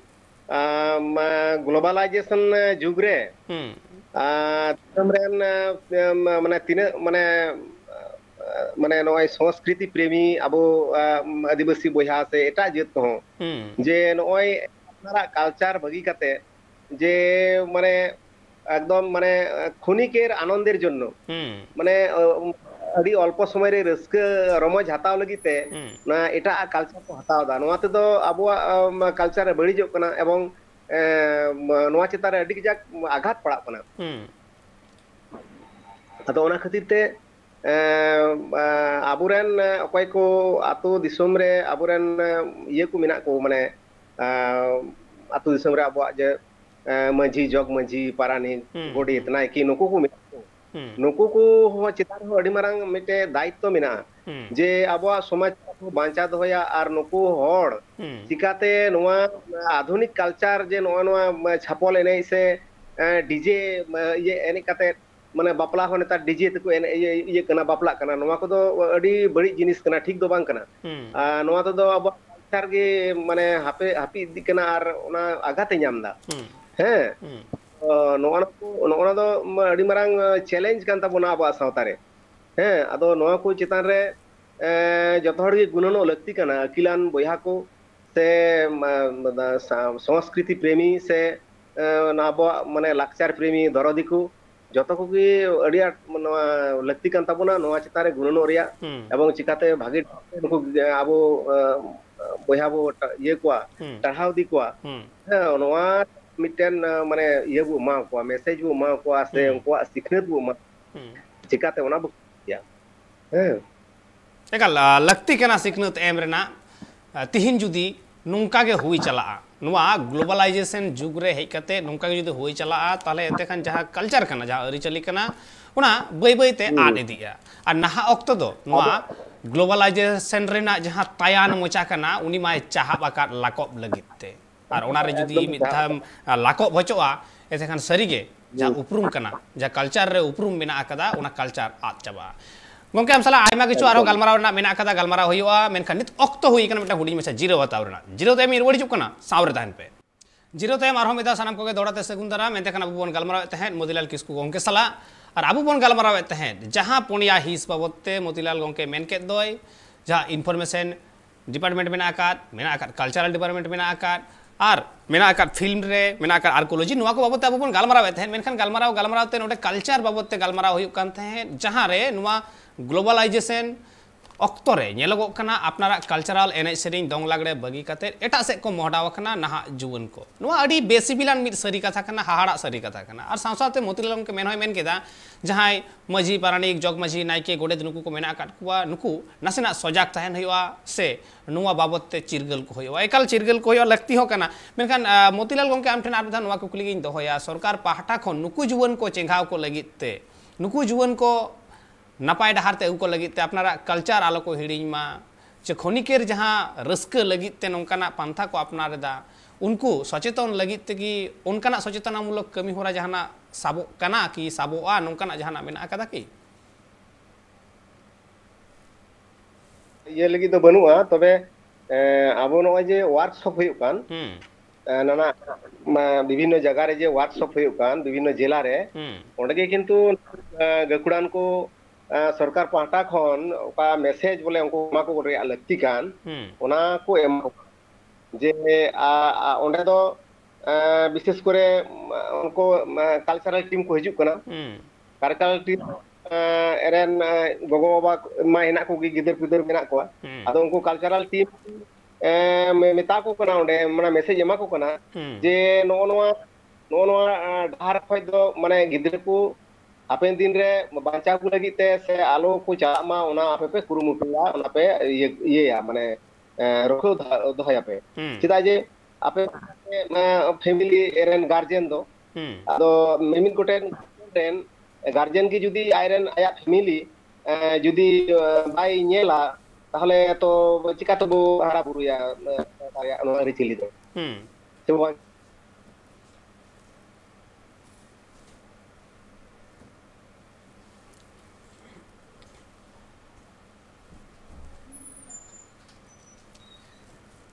ग्लोबलाइजेशन जुगरे मैं तीन मैं ᱢᱟᱱᱮ ᱱᱚᱜᱼᱚᱭ ᱥᱚᱝᱥᱠᱨᱤᱛᱤ ᱯᱨᱮᱢᱤ ᱟᱵᱚ ᱟᱹᱫᱤᱵᱟᱹᱥᱤ ᱵᱚᱭᱦᱟ ᱥᱮ ᱮᱴᱟᱜ ᱡᱟᱹᱛ ᱠᱚᱦᱚᱸ ᱡᱮ ᱱᱚᱜᱼᱚᱭ ᱟᱯᱱᱟᱨᱟᱜ ᱠᱟᱞᱪᱟᱨ ᱵᱟᱹᱜᱤ ᱠᱟᱛᱮ ᱡᱮ ᱢᱟᱱে একদম মানে ক্ষণিকের আনন্দের জন্য মানে আᱹᱰি অল্প সময় রে রাস্কে রমজ হাতাও লাগিতে না এটা কালচার কো হাতাও দা নোয়া তে দো আবুয়া কালচার বড়ি জক কনা এবং নোয়া চেতারে আᱹᱰি জাক আঘাত পড়া কনা তো ওনা খাতির তে ᱟᱵᱚᱨᱮᱱ ᱚᱠᱚᱭ ᱠᱚ ᱟᱛᱳ ᱫᱤᱥᱚᱢ ᱨᱮ ᱟᱵᱚᱨᱮᱱ ᱤᱭᱟᱹ ᱠᱚ ᱢᱮᱱᱟᱜ ᱠᱚ ᱢᱟᱱᱮ ᱟᱛᱳ ᱫᱤᱥᱚᱢ ᱨᱮ ᱟᱵᱚᱣᱟᱜ ᱡᱮ ᱢᱟᱺᱡᱷᱤ ᱡᱚᱜᱽ ᱢᱟᱺᱡᱷᱤ ᱯᱟᱨᱟᱱᱤᱠ ᱜᱚᱰᱮᱛ ᱱᱟᱭᱠᱮ ᱱᱩᱠᱩ ᱠᱚ ᱢᱮᱱᱟᱜ ᱠᱚ ᱱᱩᱠᱩ ᱠᱚ ᱪᱮᱛᱟᱱ ᱨᱮᱦᱚᱸ ᱟᱹᱰᱤ ᱢᱟᱨᱟᱝ ᱢᱤᱫᱴᱮᱡ ᱫᱟᱭᱤᱛᱛᱚ ᱢᱮᱱᱟᱜᱼᱟ ᱡᱮ ᱟᱵᱚᱣᱟᱜ ᱥᱚᱢᱟᱡᱽ ᱵᱟᱧᱪᱟᱣ ᱫᱚᱦᱚᱭᱟ ᱟᱨ ᱱᱩᱠᱩ ᱦᱚᱲ ᱪᱤᱠᱟᱹᱛᱮ ᱱᱚᱣᱟ ᱟধᱩᱱᱤᱠ ᱠᱟᱞᱪᱟᱨ ᱡᱮ ᱱᱚᱜᱼᱚ ᱱᱚᱣᱟ ᱪᱷᱟᱯᱚᱞ ᱮᱱᱮᱡ ᱥᱮ ᱰᱤᱡᱮ ᱤᱭᱟᱹ ᱮᱱᱮᱡ ᱠᱟᱛᱮᱫ ᱢᱟᱱᱮ ᱵᱟᱯᱞᱟ ᱦᱚᱸ ᱱᱮᱛᱟᱨ ᱰᱤᱡᱮ ᱛᱮᱠᱚ ᱤᱭᱟᱹ ᱠᱟᱱᱟ ᱵᱟᱯᱞᱟᱜ ᱠᱟᱱᱟ ᱱᱚᱣᱟ ᱠᱚᱫᱚ ᱟᱹᱰᱤ ᱵᱟᱹᱲᱤᱡ ᱡᱤᱱᱤᱥ ᱠᱟᱱᱟ ᱴᱷᱤᱠ ᱫᱚ ᱵᱟᱝ ᱠᱟᱱᱟ ᱟᱨ ᱱᱚᱣᱟ ᱛᱮᱫᱚ ᱟᱵᱚᱣᱟᱜ ᱠᱟᱞᱪᱟᱨ ᱜᱮ ᱢᱟᱱᱮ ᱦᱟᱯᱮ ᱦᱟᱹᱯᱤᱫ ᱤᱫᱤᱜ ᱠᱟᱱᱟ ᱟᱨ ᱚᱱᱟ ᱟঘᱟᱛᱮ ᱧᱟᱢᱫᱟ ᱦᱮᱸ ᱱᱚᱜᱼᱚᱱᱟ ᱠᱚ ᱱᱚᱜᱼᱚᱱᱟ ᱫᱚ ᱟᱹᱰᱤ ᱢᱟᱨᱟᱝ ᱪᱮᱞᱮᱧᱡ ᱠᱟᱱ ᱛᱟᱵᱚᱱᱟ ᱟᱵᱚᱣᱟᱜ ᱥᱟᱶᱛᱟ ᱨᱮ ᱦᱮᱸ ᱟᱫᱚ ᱱᱚᱣᱟ ᱠᱚ ᱪᱮᱛᱟᱱ ᱨᱮ ᱡᱚᱛᱚ ᱦᱚᱲ ᱜᱮ ᱜᱩᱱᱟᱹᱱᱚᱜ ᱞᱟᱹᱠᱛᱤ ᱠᱟᱱᱟ ᱟᱹᱠᱤᱞᱟᱱ ᱵᱚᱭᱦᱟ ᱠᱚ ᱥᱮ ᱥᱚᱝᱥᱠᱨᱤᱛᱤ ᱯᱨᱮᱢᱤ ᱥᱮ ᱟᱵᱚᱣᱟᱜ ᱢᱟᱱᱮ ᱞᱟᱠᱪᱟᱨ ᱯᱨᱮᱢᱤ ᱫᱚᱨᱚᱫᱤ ᱠᱚ ᱡᱚᱛᱚ ᱠᱚᱜᱮ ᱟᱹᱰᱤ ᱟᱸᱴ ᱱᱚᱣᱟ ᱞᱟᱹᱠᱛᱤ ᱠᱟᱱ ᱛᱟᱵᱚᱱᱟ ᱱᱚᱣᱟ ᱪᱮᱛᱟᱱ ᱨᱮ ᱜᱩᱱᱟᱹᱱᱚᱜ ᱨᱮᱭᱟᱜ ᱮᱵᱚᱝ ᱪᱤᱠᱟᱹᱛᱮ ᱵᱷᱟᱜᱮ ᱱᱩᱠᱩ ᱟᱵᱚ ᱵᱚᱭᱦᱟ ᱵᱚ ᱤᱭᱟᱹ ᱠᱚᱣᱟ ᱴᱟᱲᱦᱟᱣ ᱤᱫᱤ ᱠᱚᱣᱟ
ᱦᱮᱸ
ᱱᱚᱣᱟ ᱢᱤᱫᱴᱮᱱ ᱢᱟᱱᱮ ᱤᱭᱟᱹ ᱵᱚ ᱮᱢᱟ ᱠᱚᱣᱟ ᱢᱮᱥᱮᱡ ᱵᱚ ᱮᱢᱟ ᱠᱚᱣᱟ ᱥᱮ ᱩᱱᱠᱩᱣᱟᱜ ᱥᱤᱠᱷᱱᱟᱹᱛ ᱵᱚ ᱮᱢᱟ ᱪᱤᱠᱟᱹᱛᱮ ᱚᱱᱟ ᱵᱚ
ᱠᱩᱥᱤᱭᱟ ᱦᱮᱸ ᱮᱠᱟᱞ ᱞᱟᱹᱠᱛᱤ ᱠᱟᱱᱟ ᱥᱤᱠᱷᱱᱟᱹᱛ ᱮᱢ ᱨᱮᱱᱟᱜ ᱛᱤᱦᱤᱧ ᱡᱩᱫᱤ ᱱᱚᱝᱠᱟ ᱜᱮ ᱦᱩᱭ ᱪᱟᱞᱟᱜᱼᱟ ग्लोबलाइजेशन जुग रे हज कते नौका जुदी होई चला ताले एते खान जहां कल्चर कना जहां अरिचली कना उना बई बई ते हम्म। आद इदिया आ नहा वक्त दो नवा ग्लोबलाइजेशन रेना जहां तायान मोचा कना उनी माय चाहब आकार लाकोब लगिते और ओना रे जुदी मिद थाम लाकोब होचोआ एते खान सरीगे जा हम्म। उपरुम कना जा कल्चर रे उपरुम बिना आकदा उना कल्चर आद चाबा गमे हम सला किचुआ गलमारा गलमारा होखान नित हूँ मेसा जिरो हतरना जिरो तेम इड़ीजुकान सावरे तहन पे जीरो तेम और सामान को दौड़ाते सेगुन दारा मे अब बन गलमारा मोदीलाल किसकु गमे सला और अब बन गलमारा जहाँ पुणिया हिस बाबदे मोदीलाल गमे मेकेदय जहाँ इनफरमेशन डिपार्टमेंट मे मेरा कलचारल डिपार्टमेंट मे और मेरा फिल्म में आर्कोलॉजी को बाबदे अब बन गलमारा मेखान गलमारा गलमारा नोटे कलचार बाबदे गलमारा होता जहाँ ग्लोबलाइजेशन अक्तरे नेलगो कना अपनारा कल्चरल एने सेरिंग दोंग लागड़े बगी काते एटा से को मोहडाव कना नहा जुवन को बेसिबिलान सारी कथा कना हाहाड़ा सारी कथा कना और सांसाते मोतिलाल के मेन होय मेन केदा जहाय पाराणिक जग मजी नायके गोडेद नुक को मेना काट सजाग तहन होयवा से नुवा बाबते चिरगल को एकाल चिरगल को लाती मेखान हो कना मोतिलाल गोंके आम ठेन कुकली गिन दोहया सरकार पाहटा खुक जुवन को चेघाव को लगते ते जुवन को नपाय डहारे अगू को अपना कलचार आलो को हिड़ी मा चे खनिकर जहाँ रगते नौकान पंथा को अपना रहा उनको सचेतन लगते कि उनका सचेतनामूलक कमी हो रहा सब कि सब नौकान जहाँ मे कि
ये लगी तो बनू आ हाँ, तबे अब नजे वार्कशप हो नाना मा विभिन्न जगह रे जे वार्कशप हो विभिन्न जिला रे ओडगे हम्म। किंतु गकुडान को सरकार पाहटा खन मेसेज बोले उनको हम्म। जे आ ओंडे तो, विशेष करे उनको कल्चरल टीम को हजू कना कल्चरल टीम हम्म। एरेन गोगो बाबा मा गिदर पिदर मेना
हम्म।
उनको कल्चरल टीम मेता को कना मेसेज एमा को जे नो नो डहार खय दो गिदर को ᱟᱯᱮ ᱫᱤᱱ ᱨᱮ ᱵᱟᱧᱪᱟᱣ ᱠᱚ ᱞᱟᱹᱜᱤᱫ ᱛᱮ ᱥᱮ ᱟᱞᱚ ᱠᱚ ᱪᱟᱞᱟᱜ ᱢᱟ ᱚᱱᱟ ᱟᱯᱮ ᱯᱮ ᱠᱩᱨᱩᱢᱩᱴᱩᱭᱟ ᱚᱱᱟ ᱯᱮ ᱤᱭᱟᱹᱭᱟ ᱢᱟᱱᱮ ᱨᱚᱠᱷᱟᱣ ᱫᱚᱦᱚᱭᱟᱯᱮ ᱪᱮᱫᱟᱜ ᱡᱮ ᱟᱯᱮ ᱯᱷᱮᱢᱤᱞᱤ ᱨᱮᱱ ᱜᱟᱨᱡᱮᱱ ᱫᱚ ᱟᱫᱚ ᱢᱤᱢᱤᱫ ᱜᱚᱴᱮᱱ ᱨᱮᱱ गार्जियन की जुदी आयरन आया फैमिली जुदी बाई नेला তাহলে তো চিকাতবো হারা পুরুয়া রিচিলি
তো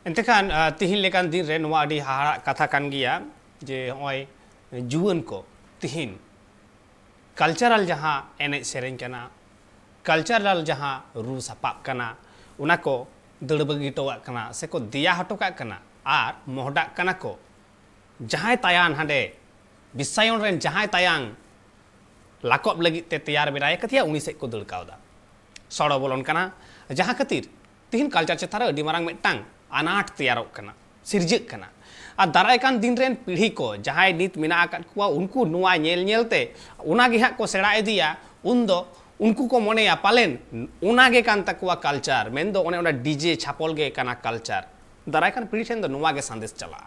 Entahkan ah, tihin lekan di re di hara katakan gya, je oi eh, juan ko tihin kultural jaha ene sering kena kultural jaha rusa pak kena unako dulbagi towa kena seko dia hatu kak kena ar mohdak kena ko jahai tayan hande bisayon ren jahai tayang lakop lagi te tiar beraya ketia uni seko dulkauda sora bolon kena jaha ketir tihin kultural cetara di marang metang अनाट तैयार सिरजक और दारायकान दिन rain पीढ़ी को जहाँ नित मेना कुआ को सेड़ा इदिया उन उनको को मने पालन उनागे कान तकुआ कल्चर मेन दो ओने डीजे छापल गे काना कल्चर दारायकान पीढ़ी ठेन दो नुआ गे चला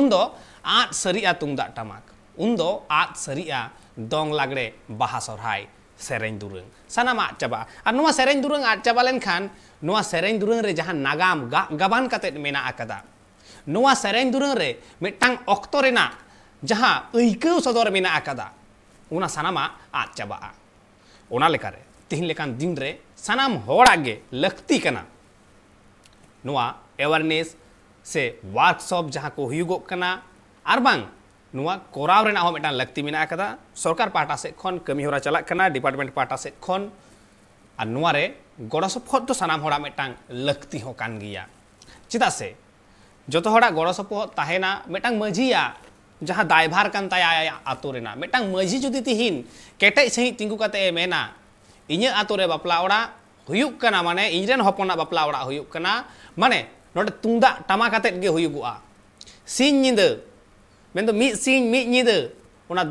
उन दो आट सरिया तुमदा टमाक उन दो आट सरिया दोंग लागड़े बाहा सोरहाई सेरेन दुरंग सनामा चबा अनुवा सेरेन दुरंग आ चबालन खान नुवा सेरेन दुरंग रे जहां नागाम गबान कते मेना आकदा नुवा सेरेन दुरंग रे मेटांग ओक्तो रेना जहां ऐकौ सदर मेना आकदा उना सनामा आ चबा ओना लेकर तिहिं लेकान दिन रे सनाम होड़ागे लक्ती कना नुवा अवेयरनेस से वर्कशॉप जहां को हुयुगो कना आरबांग कोराव लाती मे सरकार पाटा सन कमी हरा चलना डिपार्टमेंट पाटा सन गड़ सपोहत तो सामान लाती गया चेदा से जो हर गड़ सपोहतना मिटा मजिया जहाँ दायभार आतुना मिटा माजी जुदी तीन कटे सही तीगू कते मेना इंतरे बापलाना माने इनन बापला बापलाना माने ना तुंदा टमा कत सीध मिदा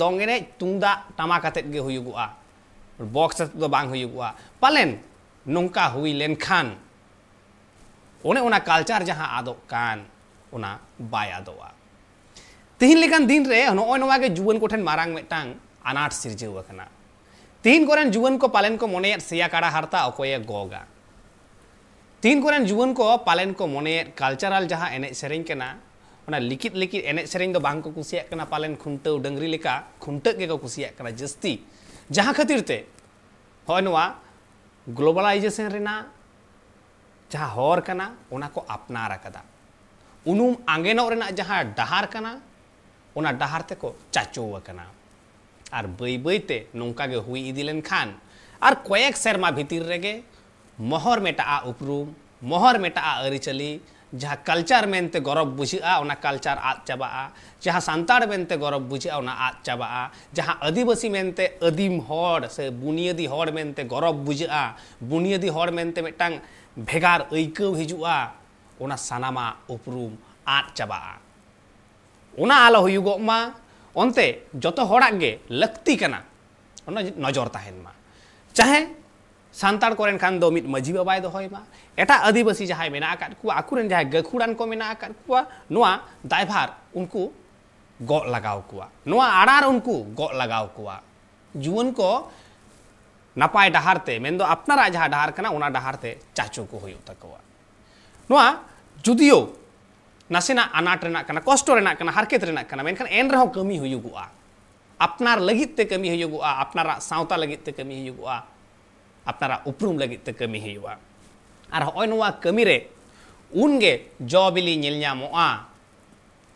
दंगेज तुमदा टामा कातेगे बक्स पालन नौका हुई लेखान कलचार जहाँ आदोना बदवा तेहन दिन नागे जुवन को मांग मिट्टा अनाट सिरजना तेहन को जुवन को पालन को मन सिया काड़ा हारता अकय गगा तेहन को जुवन को पालन को मन कलचाराल जहाँ एनेज सेना लिखित लिखित एने से कुछ पालन खुंट डंगरी लेका खुंट कुसिया जस्ती जहाँ खातिरते हवा ग्लोबलाइजेशन जहाँ हर को अपनार उनुम आंगेनों जहाँ डहार कना डहार तक चाचो और बै बैते नौका हुई इदिलेन खान और कैक सेरमा भितर रेगे महर मेटा उपरूम महर मेटा आरीचाली जहाँ कलचार मनते गौरव बुझा कल्चर आद चाबा जहाँ सानतार मेनते गौरव बुझा आद चाबा जहाँ आदिवासी मेनते आदिम से बुनियादी हर गरव गौरव बुझा बुनियादी हर मेनते मिटांग भेगार ऐकव हिजुआ ओना उपरूम आद चाबा ओना आलो जो ᱚᱱᱛᱮ ᱡᱚᱛᱚ ᱦᱚᱲᱟᱜ ᱜᱮ ᱞᱟᱹᱠᱛᱤ ᱠᱟᱱᱟ सानताड़ कोरेन खान दो मित मजी बाबाय दोहय मा आदिवासी जहाय मेना आकात गखुड़ान को मेना दायभार उनको गॉ लगाव कुवा नोआ आड़ार उनको गॉ लगाव जुवन को नपाय डहारते मेन दो अपनारा जहां डहार कना चाचो को होयो तकवा नोआ जुदियो अनाट कष्ट हरकत रेना एन रहे कमी होयुगुआ अपनार कमी होयुगुआ अपनारा सावता कमी अपना उपरूम लगे कमी और हमें कमी रे उनगे जो बिली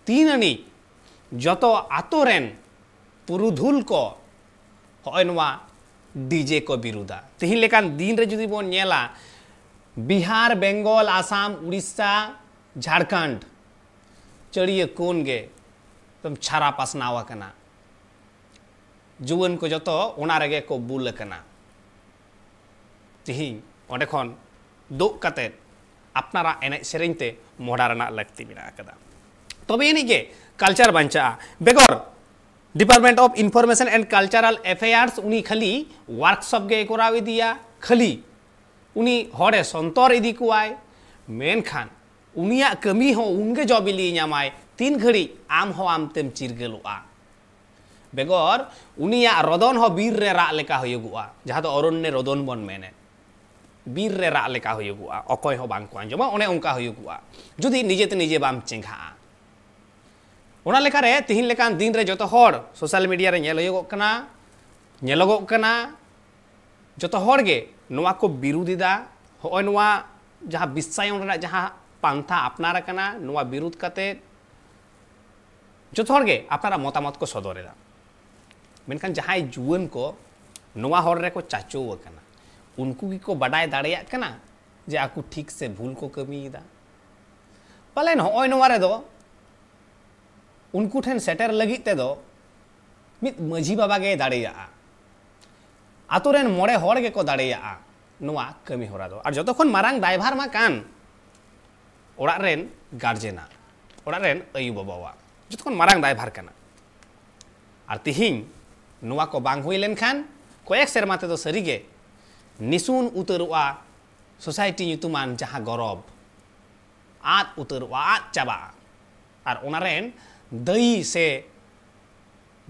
तीन अनी जो आतोरेन पुरुधुल को हमें डीजे को विरोधा तेहन लेकान दिन रे जुदी बन नेला बिहार बंगाल आसाम उड़ीसा झारखंड चढ़िए कौन गे तुम छारा पासनावा जुवन को जो तो उना को बुल करना तीन ओडे खन दोग कते अपनारा एने सेरेंते मोड़ा रना लगती मिना तब तो एनी कलचार बचा बेगर department of information and cultural affairs उनी खाली वर्कशॉप के कराव इदिया खाली उनी हड़े संतर इदी कुआय मेनखान उनिया कमी हो उनगे जबिली ᱧᱟᱢᱟᱭ तीन घड़ी आम हो आमतेम चिरगलोआ बेगर उनिया रदन हो बीर रे रा लेका होयोगुआ जहां तो अरण्य रदन बन मेने बीर रे रा हो उनका जुदी निजे निजे बाम चेंखा ओना तेहन दिन रे सोशल मीडिया रे नेल होयुगो कना गे को विरोधिदा होय जहाँ जहां जहाँ रे अपना कते गे अपना मतामत को सदर जहाँ जुआन को नोवा चाचो उनको की को बड़ा दाड़े जे आकु ठीक से भूल को कमी पाले हॉय दो उनको ठेन सेटर लगी ते मजी बाबा गे दाड़ेया आतो रेन मोड़े हर गे को दाड़ेया नवा कमी होरा दो और जतो खन मारांग ड्राइवर मा कान ओड़ा रेन गार्जेना ओड़ा रेन अयु बाबावा जतो खन मारांग ड्राइवर कना और तिहिंग को बांग हुई लेन खान कोयक सेरमा ते सरीगे निसून उतरवा सोसाइटी ᱧᱩᱛᱩᱢᱟᱱ ᱡᱟᱦᱟᱸ ᱜᱚᱨᱚᱵ ᱟᱫ ᱩᱛᱟᱹᱨᱚᱜᱼᱟ ᱟᱫ ᱪᱟᱵᱟᱜᱼᱟ ᱟᱨ ᱚᱱᱟ ᱨᱮᱱ ᱫᱟᱹᱭᱤ ᱥᱮ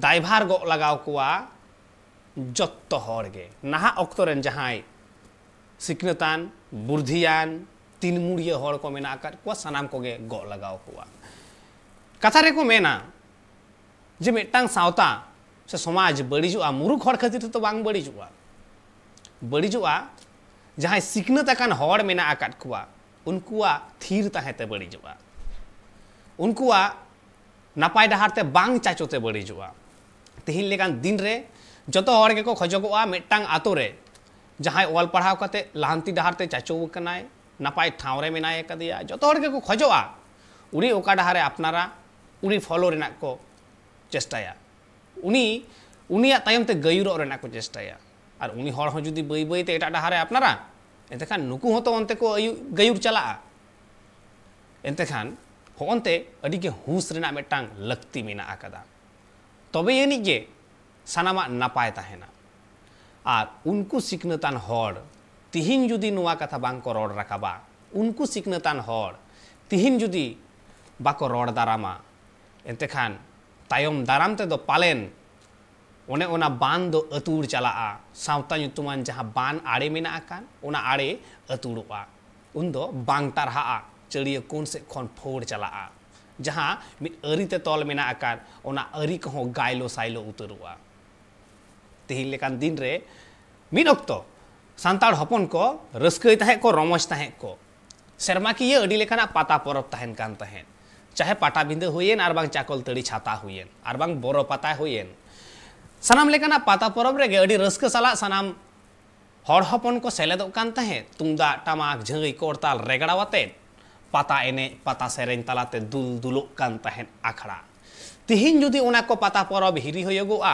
ᱫᱟᱭᱵᱷᱟᱨ ᱜᱚᱜ ᱞᱟᱜᱟᱣ ᱠᱚᱣᱟ ᱡᱚᱛᱚ ᱦᱚᱲ ᱜᱮ ᱱᱟᱦᱟᱜ ᱚᱠᱛᱚ ᱨᱮᱱ ᱡᱟᱦᱟᱸᱭ ᱥᱤᱠᱷᱱᱟᱹᱛᱟᱱ ᱵᱩᱨᱫᱷᱤᱭᱟᱱ ᱛᱤᱱᱢᱩᱲᱤᱭᱟᱹ ᱦᱚᱲ ᱠᱚ ᱢᱮᱱᱟᱜ ᱟᱠᱟᱫ ᱠᱚᱣᱟ ᱥᱟᱱᱟᱢ ᱠᱚᱜᱮ ᱜᱚᱜ ᱞᱟᱜᱟᱣ ᱠᱚᱣᱟ ᱠᱟᱛᱷᱟ ᱨᱮᱠᱚ ᱢᱮᱱᱟ ᱡᱮ ᱢᱤᱫᱴᱟᱝ ᱥᱟᱶᱛᱟ ᱥᱮ ᱥᱚᱢᱟᱡᱽ ᱵᱟᱹᱲᱤᱡᱚᱜᱼᱟ ᱢᱩᱨᱩᱠ ᱦᱚᱲ ᱠᱷᱟᱹᱛᱤᱨ ᱛᱮᱫᱚ ᱵᱟᱝ ᱵᱟᱹᱲᱤᱡᱚᱜᱼᱟ बड़ीजा जहाँ सिकनत मेना उनकुआ थीर ताहेते बड़ीजा उनकुआ नपाय डाहरते बांग चाचोते बड़ीजा तेहन लेकान दिन रे जतो हर के को खजोगवा मिटटांग आतो जहाँ ऑल पढ़ाव करते लहांती डाहरते चाचो नपाय ठावरे ठाव रे मेनाय कदिया तो हर के को खजोआ उनी ओका डहारे अपनारा उनी फॉलो रेना को चेष्टाया उनी उनिया तायम ते गयुरो रेना को चेष्टाया और उन्हीं हर हों जुदी बई बई ते एटा डाहारे अपनारा एंतेखान नुकु होतो ओनते को गयुर चलाआ एंतेखान होनते अडी के हुस रेना मेटांग लगती मेना आकादा तबे और उनको सिकनतान हर जुदी नुआ कथा बांग को रोड रखाबा सिकनतान हर जुदी बाको रोड दारामा एंतेखान तायम दाराम ते दो ओना बान दो अतुर चलाआ सावता नितुमान जहां बान आड़े में आकान ओना आड़े अतुरुआ उन दो बांग तारहाआ चलिए कौन से खन फोर चलाआ जहां मि अरिते तोल में आकान ओना अरि को गायलो साइलो उतरुआ तेहिल लेकान दिन रे मिन अक्तो सांताड हपन को रस्कय तहे को रमज तहे को शर्मा की ये अडी लेखाना पाता परब तहन कान तहे चाहे पाटा बिंदे हुयेन आरबांग चाकल तड़ी छाता हुयेन आरबांग बोरो पाता हुयेन सानाम लेकाना पाता परब रेगे अड़ी रस्क साला सानाम हर हपन को सेलेदोग कान ताहे तुमदा टामाक झंगई कोड़ताल रेगड़ावाते पाता एने पाता सेरेन तालाते दुल दुलोग कान ताहेन आखड़ा तिहिन जुदी उना को पाता परब हिरी होयोगोआ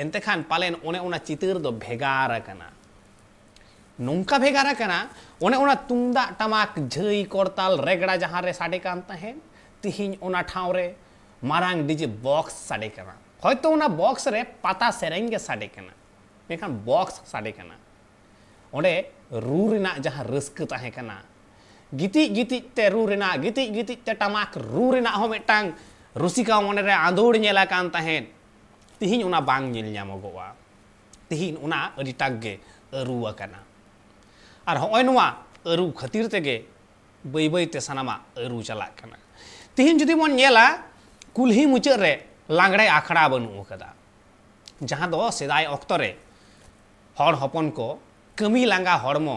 एनते खान पालेन ओने उना चितर दो भेगार कना नोंका भेगार कना ओने उना तुमदा टामाक झई कोरताल रेगड़ा जहां रे साडे कान ताहेन तिहिन उना ठाव रे मारांग डीजे बॉक्स साडे कना হয়তো ᱚᱱᱟ বক্স ᱨᱮ ᱯᱟᱛᱟ ᱥᱮᱨᱮᱧ ᱜᱮ ᱥᱟᱰᱮ ᱠᱟᱱᱟ ᱢᱮᱱᱠᱷᱟᱱ ᱵᱚᱠᱥ ᱥᱟᱰᱮ ᱠᱟᱱᱟ ᱚᱸᱰᱮ ᱨᱩ ᱨᱮᱱᱟᱜ ᱡᱟᱦᱟᱸ ᱨᱟᱹᱥᱠᱟᱹ ᱛᱟᱦᱮᱸ ᱠᱟᱱᱟ ᱜᱤᱛᱤᱡ ᱜᱤᱛᱤᱡ ᱛᱮ ᱨᱩ ᱨᱮᱱᱟᱜ ᱜᱤᱛᱤᱡ ᱜᱤᱛᱤᱡ ᱛᱮ ᱴᱟᱢᱟᱠ ᱨᱩ ᱨᱮᱱᱟᱜ ᱦᱚᱸ ᱢᱤᱫᱴᱟᱝ ᱨᱩᱥᱤᱠᱟ ᱢᱚᱱᱮᱨᱮ ᱟᱸᱫᱳᱲ ᱧᱮᱞ ᱟᱠᱟᱱ ᱛᱟᱦᱮᱸᱫ ᱛᱤᱦᱤᱧ ᱚᱱᱟ ᱵᱟᱝ ᱧᱮᱞ ᱧᱟᱢᱚᱜᱚᱜᱼᱟ ᱛᱤᱦᱤᱧ ᱚᱱᱟ ᱟᱹᱰᱤ ᱴᱟᱜ ᱜᱮ ᱟᱹᱨᱩ ᱟᱠᱟᱱᱟ ᱟᱨ ᱦᱚᱸᱜᱼᱚᱭ ᱱᱚᱣᱟ ᱟᱹᱨᱩ ᱠᱷᱟᱹᱛᱤᱨ ᱛᱮᱜᱮ ᱵᱟᱹᱭ ᱵᱟᱹᱭᱛᱮ ᱥᱟᱱᱟᱢᱟᱜ ᱟᱹᱨᱩ ᱪᱟᱞᱟᱜ ᱠᱟᱱᱟ ᱛᱤᱦᱤᱧ ᱡᱩᱫᱤ ᱵᱚᱱ ᱧᱮᱞᱟ ᱠᱩᱞᱦᱤ ᱢᱩᱪᱟᱹᱫ ᱨᱮ लांगड़े आखड़ा बनूकता जहाँ सेदाय अक्तरे हपन को कमी लांगा हमो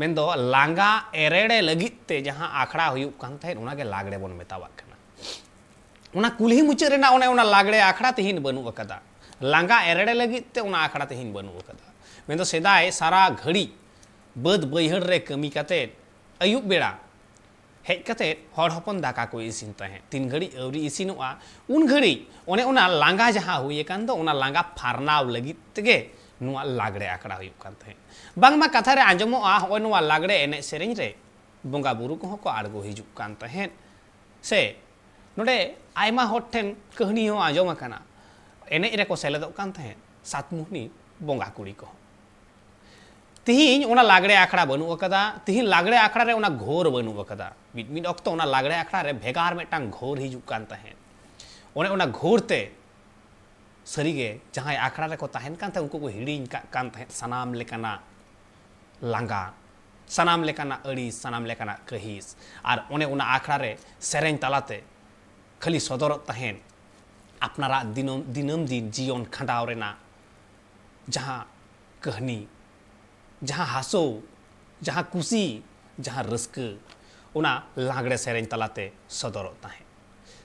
मन लांगा एरेड़े लगते जहाँ आखड़ा होना लागड़े बन मतवा कुल्ही मुचाद लागड़े आखड़ा तेहन बनूकता लांगा एरेड़े लगते आखड़ा तेहन बनूकता मन सेदाय सारा घड़ी बद बहड़े कमी कर अयुब बेड़ा हजते हपन दाका को इसीन तहें तीन घड़ी अवरी इसीन उन घड़ी उन्हें लांगा जहाँ हुईकान लांगा फारनाव लगे लगड़े आकड़ा कथा रे आजम हा लगड़े एन से बंगा को आड़गो हजन से नोटे कहनी आजम एनजे सेलदोग सतमुहनी बंगा कुड़ी को तीन उना लागड़े आखड़ा बनू अकदा तीन लागड़े आखड़ा रे उना घोर बनू अकदा मिड मिड अक्तो उना लागड़े आखड़ा रे भेगार मेटांग घोर हिजुक कान तहेन ओने उना घोर ते सरीगे जहाँ आखड़ा रे को तहेन कान थे उनको को हिड़ी कान तहेन सनाम लेकाना लांगा सनाम लेकाना अड़ी सनाम लेकाना कहिस और उन्हें उना आखड़ा रे सेरेन तलाते खाली सदर तहेन अपनारा दिनम दिन जीवन खंडाव रेना जहां कहनी ᱡᱟᱦᱟᱸ ᱦᱟᱥᱚ ᱡᱟᱦᱟᱸ ᱠᱩᱥᱤ ᱡᱟᱦᱟᱸ ᱨᱟᱹᱥᱠᱟᱹ ᱚᱱᱟ ᱞᱟᱜᱽᱲᱮ ᱥᱮᱨᱮᱧ ᱛᱟᱞᱟᱛᱮ ᱥᱚᱫᱚᱨᱚᱜ ᱛᱟᱦᱮᱸᱫ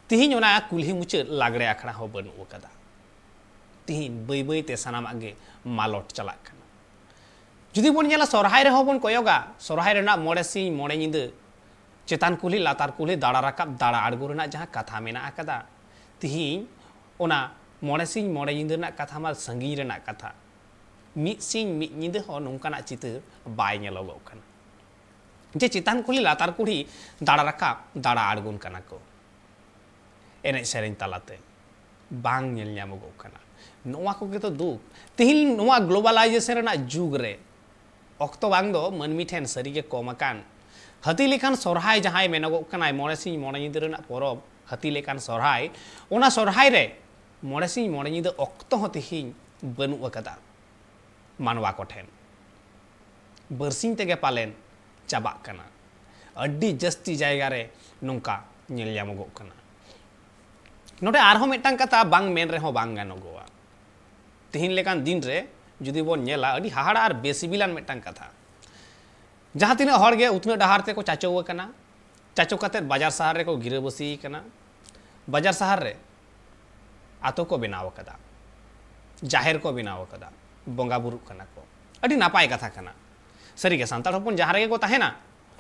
ᱛᱤᱦᱤᱧ ᱚᱱᱟ ᱠᱩᱞᱦᱤ ᱢᱩᱪᱟᱹᱫ ᱞᱟᱜᱽᱲᱮ ᱟᱠᱷᱲᱟ ᱦᱚᱸ ᱵᱟᱹᱱᱩᱜ ᱟᱠᱟᱫᱟ ᱛᱤᱦᱤᱧ ᱵᱟᱹᱭ ᱵᱟᱹᱭᱛᱮ ᱥᱟᱱᱟᱢᱟᱜ ᱜᱮ ᱢᱟᱞᱚᱴ ᱪᱟᱞᱟᱜ ᱠᱟᱱᱟ ᱡᱩᱫᱤ ᱵᱚᱱ ᱧᱮᱞᱟ ᱥᱚᱨᱦᱟᱭ ᱨᱮᱦᱚᱸ ᱵᱚᱱ ᱠᱚᱭᱚᱜᱟ ᱥᱚᱨᱦᱟᱭ ᱨᱮᱱᱟᱜ ᱢᱚᱬᱮ ᱥᱤᱧ ᱢᱚᱬᱮ ᱧᱤᱫᱟᱹ ᱪᱮᱛᱟᱱ ᱠᱩᱞᱦᱤ ᱞᱟᱛᱟᱨ ᱠᱩᱞᱦᱤ ᱫᱟᱬᱟ ᱨᱟᱠᱟᱵ ᱫᱟᱬᱟ ᱟᱬᱜᱚ ᱨᱮᱱᱟᱜ ᱡᱟᱦᱟᱸ ᱠᱟᱛᱷᱟ ᱢᱮᱱᱟᱜ ᱟᱠᱟᱫᱟ ᱛᱤᱦᱤᱧ ᱚᱱᱟ ᱢᱚᱬᱮ ᱥᱤᱧ ᱢᱚᱬᱮ ᱧᱤᱫᱟᱹ ᱨᱮᱱᱟᱜ ᱠᱟᱛᱷᱟ ᱢᱟ ᱥᱟᱺᱜᱤᱧ ᱨᱮᱱᱟᱜ ᱠᱟᱛᱷᱟ ᱢᱤᱫ ᱥᱤᱧ ᱢᱤᱫ ᱧᱤᱫᱟᱹ ᱦᱚᱸ ᱱᱚᱝᱠᱟᱱᱟᱜ ᱪᱤᱛᱟᱹᱨ ᱵᱟᱭ ᱧᱮᱞᱚᱜᱚᱜ ᱠᱟᱱᱟ ᱡᱮ ᱪᱮᱛᱟᱱ ᱠᱩᱞᱦᱤ ᱞᱟᱛᱟᱨ ᱠᱩᱞᱦᱤ ᱫᱟᱬᱟ ᱨᱟᱠᱟᱵ ᱫᱟᱬᱟ ᱟᱬᱜᱚᱱ ᱠᱟᱱᱟ ᱠᱚ ᱮᱱᱮᱡ ᱥᱮᱨᱮᱧ ᱛᱟᱞᱟᱛᱮ ᱵᱟᱝ ᱧᱮᱞ ᱧᱟᱢᱚᱜᱚᱜ ᱠᱟᱱᱟ ᱱᱚᱣᱟ ᱠᱚᱜᱮ ᱛᱚ ᱫᱩᱠ ᱛᱮᱦᱮᱧ ᱱᱚᱣᱟ ᱜᱞᱳᱵᱟᱞᱟᱭᱡᱮᱥᱚᱱ ᱨᱮᱱᱟᱜ ᱡᱩᱜᱽ ᱨᱮ ᱚᱠᱛᱚ ᱵᱟᱝ ᱫᱚ ᱢᱟᱹᱱᱢᱤ ᱴᱷᱮᱱ ᱥᱟᱹᱨᱤᱜᱮ ᱠᱚᱢ ᱟᱠᱟᱱ ᱦᱟᱹᱛᱤ ᱞᱮᱠᱟᱱ ᱥᱚᱨᱦᱟᱭ ᱡᱟᱦᱟᱸᱭ ᱢᱮᱱᱚᱜᱚᱜ ᱠᱟᱱᱟᱭ ᱢᱚᱬᱮ ᱥᱤᱧ ᱢᱚᱬᱮ ᱧᱤᱫᱟᱹ ᱨᱮᱱᱟᱜ ᱯᱚᱨᱚᱵᱽ ᱦᱟᱹᱛᱤ ᱞᱮᱠᱟᱱ ᱥᱚᱨᱦᱟᱭ ᱚᱱᱟ ᱥᱚᱨᱦᱟᱭ ᱨᱮ ᱢᱚᱬᱮ ᱥᱤᱧ ᱢᱚᱬᱮ ᱧᱤᱫᱟᱹ ᱚᱠᱛᱚ ᱦᱚᱸ ᱛᱮᱦᱮᱧ ᱵᱟᱹᱱᱩᱜ ᱟᱠᱟᱫᱟ मानवा कोठे बरसी तेगे पालन चाबा जस्ती जगार नौका नोटे मिटा कथा बांग मेन रहे गानगोवा तेहन लेकान दिन रे जुदी बोला हाहाड़ा और बेसिबिलान मिटा कथा जहाँ तीन हे उतन डहारे को चाचोना चाचो कत बजार सहारे को गिर बसना बजार सहारे आतो को बनाव जाहिर को बनाव बंगा बुरु करना को अड़ी कथा करना के संताल जहाँ को तहना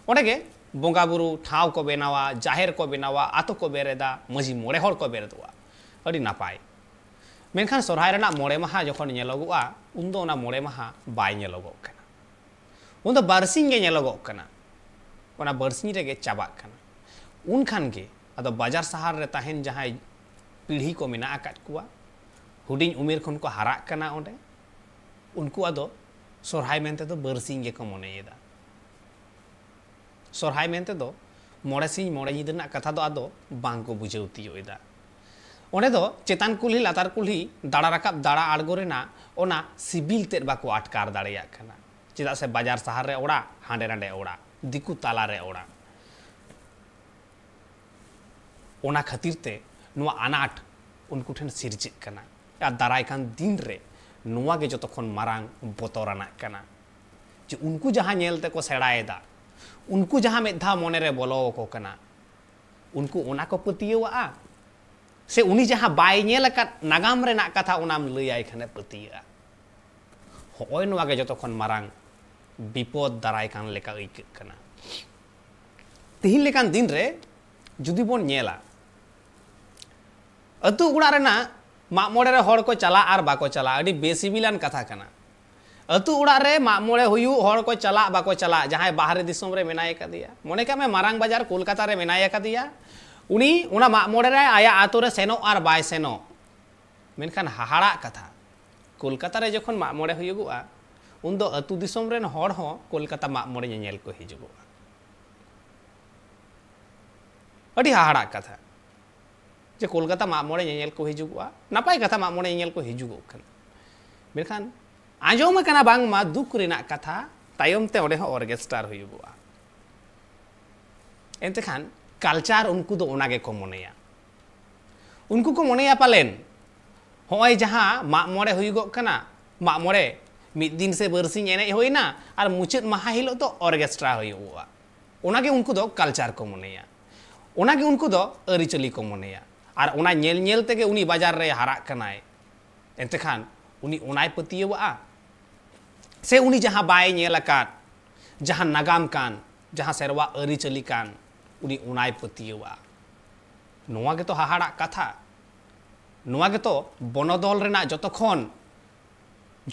ओडे बंगा ठाव को बनावा जाहेर को बनावा आतो को बेरेदा मजी मोड़े हर को बेरेदवा अड़ी मेखान मेनखान सोरहाय मोड़े महा जखन नेलोगवा उन मोड़े महा बाय नेलोगो करना उन बारसिंग गे चाबा करना उनखान गे अदो बाजार शहर तहन जहाँ पीढ़ी को मना अकाद हुडिंग उमेर खन को हारा करना उनको अदो सोरहाय मेनते दो बरसिंग ये को मनेयदा सोरहाय मेनते दो मोड़े सिंह मोड़े निदना कथा दो अदो बांग को बुझाउती होयदा ᱚᱸᱰᱮ ᱫᱚ ᱪᱮᱛᱟᱱ ᱠᱩᱞᱦᱤ ᱞᱟᱛᱟᱨ ᱠᱩᱞᱦᱤ ᱫᱟᱬᱟ ᱨᱟᱠᱟᱵ ᱫᱟᱬᱟ ᱟᱬᱜᱚ ᱨᱮᱱᱟᱜ ᱚᱱᱟ ᱥᱤᱵᱤᱞ ᱛᱮᱫ ᱵᱟᱠᱚ ᱟᱴᱠᱟᱨ ᱫᱟᱲᱮᱭᱟᱜ ᱠᱟᱱᱟ ᱪᱮᱫᱟᱜ ᱥᱮ ᱵᱟᱡᱟᱨ ᱥᱟᱦᱟᱨ ᱨᱮ ᱚᱲᱟᱜ ᱦᱟᱸᱰᱮ ᱱᱟᱰᱮ ᱚᱲᱟᱜ ᱫᱤᱠᱩ ᱛᱟᱞᱟᱨᱮ ᱚᱲᱟᱜ ᱚᱱᱟ ᱠᱷᱟᱹᱛᱤᱨ ᱛᱮ ᱱᱚᱣᱟ ᱟᱱᱟᱴ ᱩᱱᱠᱩ ᱴᱷᱮᱱ ᱥᱤᱨᱡᱟᱹᱜ ᱠᱟᱱᱟ ᱟᱨ ᱫᱟᱨᱟᱭ ᱠᱟᱱ ᱫᱤᱱ ᱨᱮ नुआ के जो मारांग बतौराना कना जे उनको जहाँ नेलते को सेड़ाएदा उनको जहाँ में धा मनरे बोलो उनको ओना से उनी जहाँ बाय नागाम कथा ओनाम लैआय खने पतिया होय नुआ के जो विपद दाराय कान लेका दिन रे जुदी बोन नेला अतु उड़ा रेना मामोड़े रे को चला और बाको चला अड़ी बेसिबिलान कथा कना अतु उड़ारे मामोड़े हुयु हर को चला बाको चला जहां बाहर दिसम रे मेनाय कदिया मने का मैं मारांग बाजार कोलकाता रे मेनाय कदिया उनी उना मामोड़े रे आया आतो रे सेनो आर बाय सेनो मेनखान हाहाड़ा कथा कोलकाता रे जखन मामोड़े हुयुगुआ उन दो अतु दिसम रेन हर हो कोलकाता मामोड़े नेल को हिजुगुआ अड़ी हाहाड़ा कथा जे कोलकाता मामोड़े नेल को हिजुगुआ नपाय कथा मामोड़े नेल को हिजुगो कना मेखान आजम कना दुख रेना कथा तायम ते ओडे एनते खान कल्चर उनको दो को मनेया उनको को मनेया पालेन हॉय जहां मामोड़े होयुगो कना मामोड़े मिद दिन से बरसिंग एने होना और मुचद महा हिल तो ऑर्केस्ट्रा होयुगुआ ओना के उनको दो को मनेया ᱚᱱᱟᱜᱮ ᱩᱱᱠᱩ ᱫᱚ ᱟᱹᱨᱤᱪᱟᱹᱞᱤ और उना नेल बाजार रे हराक कनाय एंते खान उनी उनाय पतियवा से उनी जहां बाय नेल कात जहां नगाम कान जहां सेरवा अरी चली कान उनी उनाय पतियवा नोवा के तो हाहाड़ा कथा नोवा के तो बनदल जो जतखन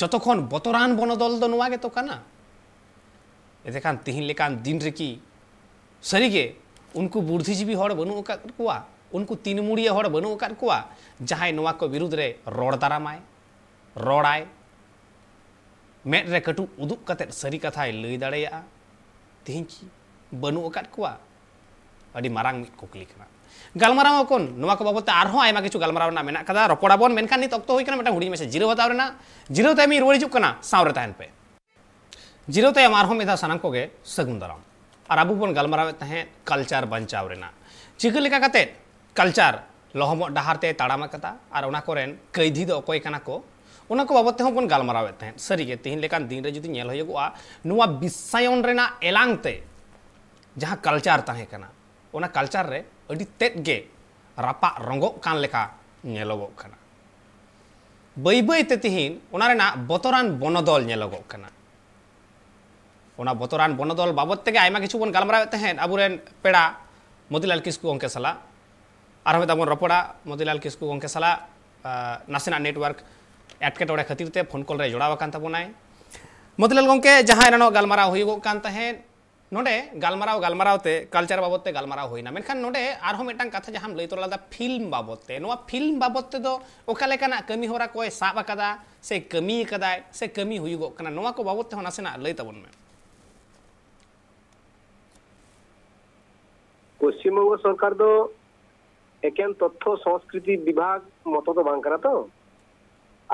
जतखन बतरान बनदल दो नोवा के तो कना एते खान तिहिन लेकान दिन रे की सरीगे उनको बुद्धिजीवी हर बनू का कुआ उनको तीनमुड़िया हर बनू जहां को विरुद्ध रे रोड दारामाय रोड़ाय मेरे कटू उदूक सारी कथा लय दाड़ेया तेहच बनू अड़ी कुकली गलमारा को बाबते आरहो आयमा किछु गलमाराव ना मेना कदा रपड़ाबन मेनखान नित अक्त होना कना मेटा हुड़ी जिरो हत्या जिरो तामी रुआ जुक कना सावरे तहन पे जिरो ताम आरहो मेदा सनाम को सगुन दाराम और अब बन गलमारा तहे कल्चर बंचाव रेना चिकलिका ᱠᱟᱞᱪᱟᱨ ᱞᱚᱦᱚᱢᱚᱜ ᱰᱟᱦᱟᱨᱛᱮ ᱛᱟᱲᱟᱢ ᱟᱠᱟᱫᱟ ᱟᱨ ᱚᱱᱟ ᱠᱚᱨᱮᱱ ᱠᱟᱹᱭᱫᱷᱤ ᱫᱚ ᱚᱠᱚᱭ ᱠᱟᱱᱟ ᱠᱚ ᱚᱱᱟ ᱠᱚ ᱵᱟᱵᱚᱫ ᱛᱮᱦᱚᱸ ᱵᱚᱱ ᱜᱟᱞᱢᱟᱨᱟᱣᱮᱫ ᱛᱟᱦᱮᱸᱫ ᱥᱟᱹᱨᱤᱜᱮ ᱛᱮᱦᱮᱧ ᱞᱮᱠᱟᱱ ᱫᱤᱱ ᱨᱮ ᱡᱩᱫᱤ ᱧᱮᱞ ᱦᱩᱭᱩᱜᱚᱜᱼᱟ ᱱᱚᱣᱟ ᱵᱤᱥᱥᱟᱭᱚᱱ ᱨᱮᱱᱟᱜ ᱮᱞᱟᱝᱛᱮ ᱡᱟᱦᱟᱸ ᱠᱟᱞᱪᱟᱨ ᱛᱟᱦᱮᱸ ᱠᱟᱱᱟ ᱚᱱᱟ ᱠᱟᱞᱪᱟᱨ ᱨᱮ ᱟᱹᱰᱤ ᱛᱮᱫ ᱜᱮ ᱨᱟᱯᱟᱜ ᱨᱚᱸᱜᱚᱜ ᱠᱟᱱ ᱞᱮᱠᱟ ᱧᱮᱞᱚᱜᱚᱜ ᱠᱟᱱᱟ ᱵᱟᱹᱭ ᱵᱟᱹᱭᱛᱮ ᱛᱮᱦᱮᱧ ᱚᱱᱟ ᱨᱮᱱᱟᱜ ᱵᱚᱛᱚᱨᱟᱱ ᱵᱚᱱᱚᱫᱚᱞ ᱧᱮᱞᱚᱜᱚᱜ ᱠᱟᱱᱟ ᱚᱱᱟ ᱵᱚᱛᱚᱨᱟᱱ ᱵᱚᱱᱚᱫᱚᱞ ᱵᱟᱵᱚᱫ ᱛᱮᱜᱮ ᱟᱭᱢᱟ ᱠᱤᱪᱷᱩ ᱵᱚᱱ ᱜᱟᱞᱢᱟᱨᱟᱣᱮᱫ ᱛᱟᱦᱮᱸᱫ ᱟᱵᱚᱨᱮᱱ ᱯᱮᱲᱟ ᱢᱚᱛᱤᱞᱟᱞ ᱠᱤᱥᱠᱩ ᱜᱚᱝᱠᱮ ᱥᱟᱞᱟᱜ ᱟᱨᱦᱚᱸ ᱢᱤᱫ ᱵᱚᱱ ᱨᱚᱯᱚᱲᱟ ᱢᱚᱛᱤᱞᱟᱞ ᱠᱤᱥᱠᱩ ᱜᱚᱢᱠᱮ ᱥᱟᱞᱟᱜ ᱱᱟᱥᱮᱱᱟᱜ ᱱᱮᱴᱣᱟᱨᱠ ᱮᱴᱠᱮᱴᱚᱬᱮ ᱠᱷᱟᱹᱛᱤᱨ ᱛᱮ ᱯᱷᱳᱱ ᱠᱚᱞ ᱨᱮ ᱡᱚᱲᱟᱣ ᱟᱠᱟᱱ ᱛᱟᱵᱚᱱᱟᱭ ᱢᱚᱛᱤᱞᱟᱞ ᱜᱚᱢᱠᱮ ᱡᱟᱦᱟᱸ ᱮᱱᱟᱱᱚᱜ ᱜᱟᱞᱢᱟᱨᱟᱣ ᱦᱩᱭᱩᱜ ᱠᱟᱱ ᱛᱟᱦᱮᱸᱫ ᱱᱚᱰᱮ ᱜᱟᱞᱢᱟᱨᱟᱣ ᱜᱟᱞᱢᱟᱨᱟᱣ ᱛᱮ ᱠᱟᱞᱪᱟᱨ ᱵᱟᱵᱚᱫ ᱛᱮ ᱜᱟᱞᱢᱟᱨᱟᱣ ᱦᱩᱭᱱᱟ ᱢᱮᱱᱠᱷᱟᱱ ᱱᱚᱰᱮ ᱟᱨᱦᱚᱸ ᱢᱤᱫᱴᱟᱝ ᱠᱟᱛᱷᱟ ᱡᱟᱦᱟᱸᱢ ᱞᱟᱹᱭ ᱛᱚᱨᱟ ᱞᱮᱫᱟ ᱯᱷᱤᱞᱢ ᱵᱟᱵᱚᱫ ᱛᱮ ᱱᱚᱣᱟ ᱯᱷᱤᱞᱢ ᱵᱟᱵᱚᱫ ᱛᱮᱫᱚ ᱚᱠᱟ ᱞᱮᱠᱟᱱᱟᱜ ᱠᱟᱹᱢᱤ ᱦᱚᱨᱟ ᱠᱚᱭ ᱥᱟᱵ ᱟᱠᱟᱫᱟ ᱥᱮ ᱠᱟᱹᱢᱤ ᱟᱠᱟᱫᱟᱭ ᱥᱮ ᱠᱟᱹᱢᱤ ᱦᱩᱭᱩᱜᱚᱜ ᱠᱟᱱᱟ ᱱᱚᱣᱟ ᱠᱚ ᱵᱟᱵᱚᱫ ᱛᱮᱦᱚᱸ ᱱᱟᱥᱮᱱᱟᱜ ᱞᱟᱹᱭ ᱛᱟᱵᱚᱱ ᱢᱮ
ᱯᱚᱥᱪᱤᱢᱵᱚᱝᱜᱚ ᱥᱚᱨᱠᱟᱨ ᱫᱚ एकेन तथ्य संस्कृति विभाग मत तो बात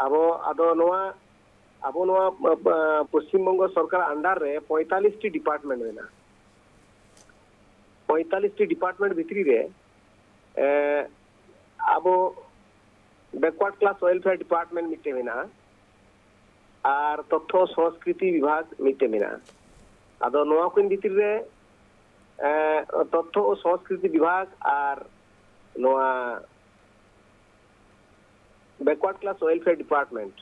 अब अद अब पश्चिम बंग सरकार अंडार रे पैंतालीस टी डिपार्टमेंट में पैंतालीस टी डिपार्टमेंट भित्री रे अब बैकवर्ड क्लास वेलफेयर डिपार्टमेंट मिटे में और तथ्य संस्कृति विभाग मिटे में अद भित्री रे तथ्य और संस्कृति विभाग और ᱱᱚᱣᱟ ᱵᱮᱠᱣᱟᱨᱰ ᱠᱞᱟᱥ ᱳᱭᱮᱞᱯᱷᱮᱭᱟᱨ ᱰᱤᱯᱟᱨᱴᱢᱮᱱᱴ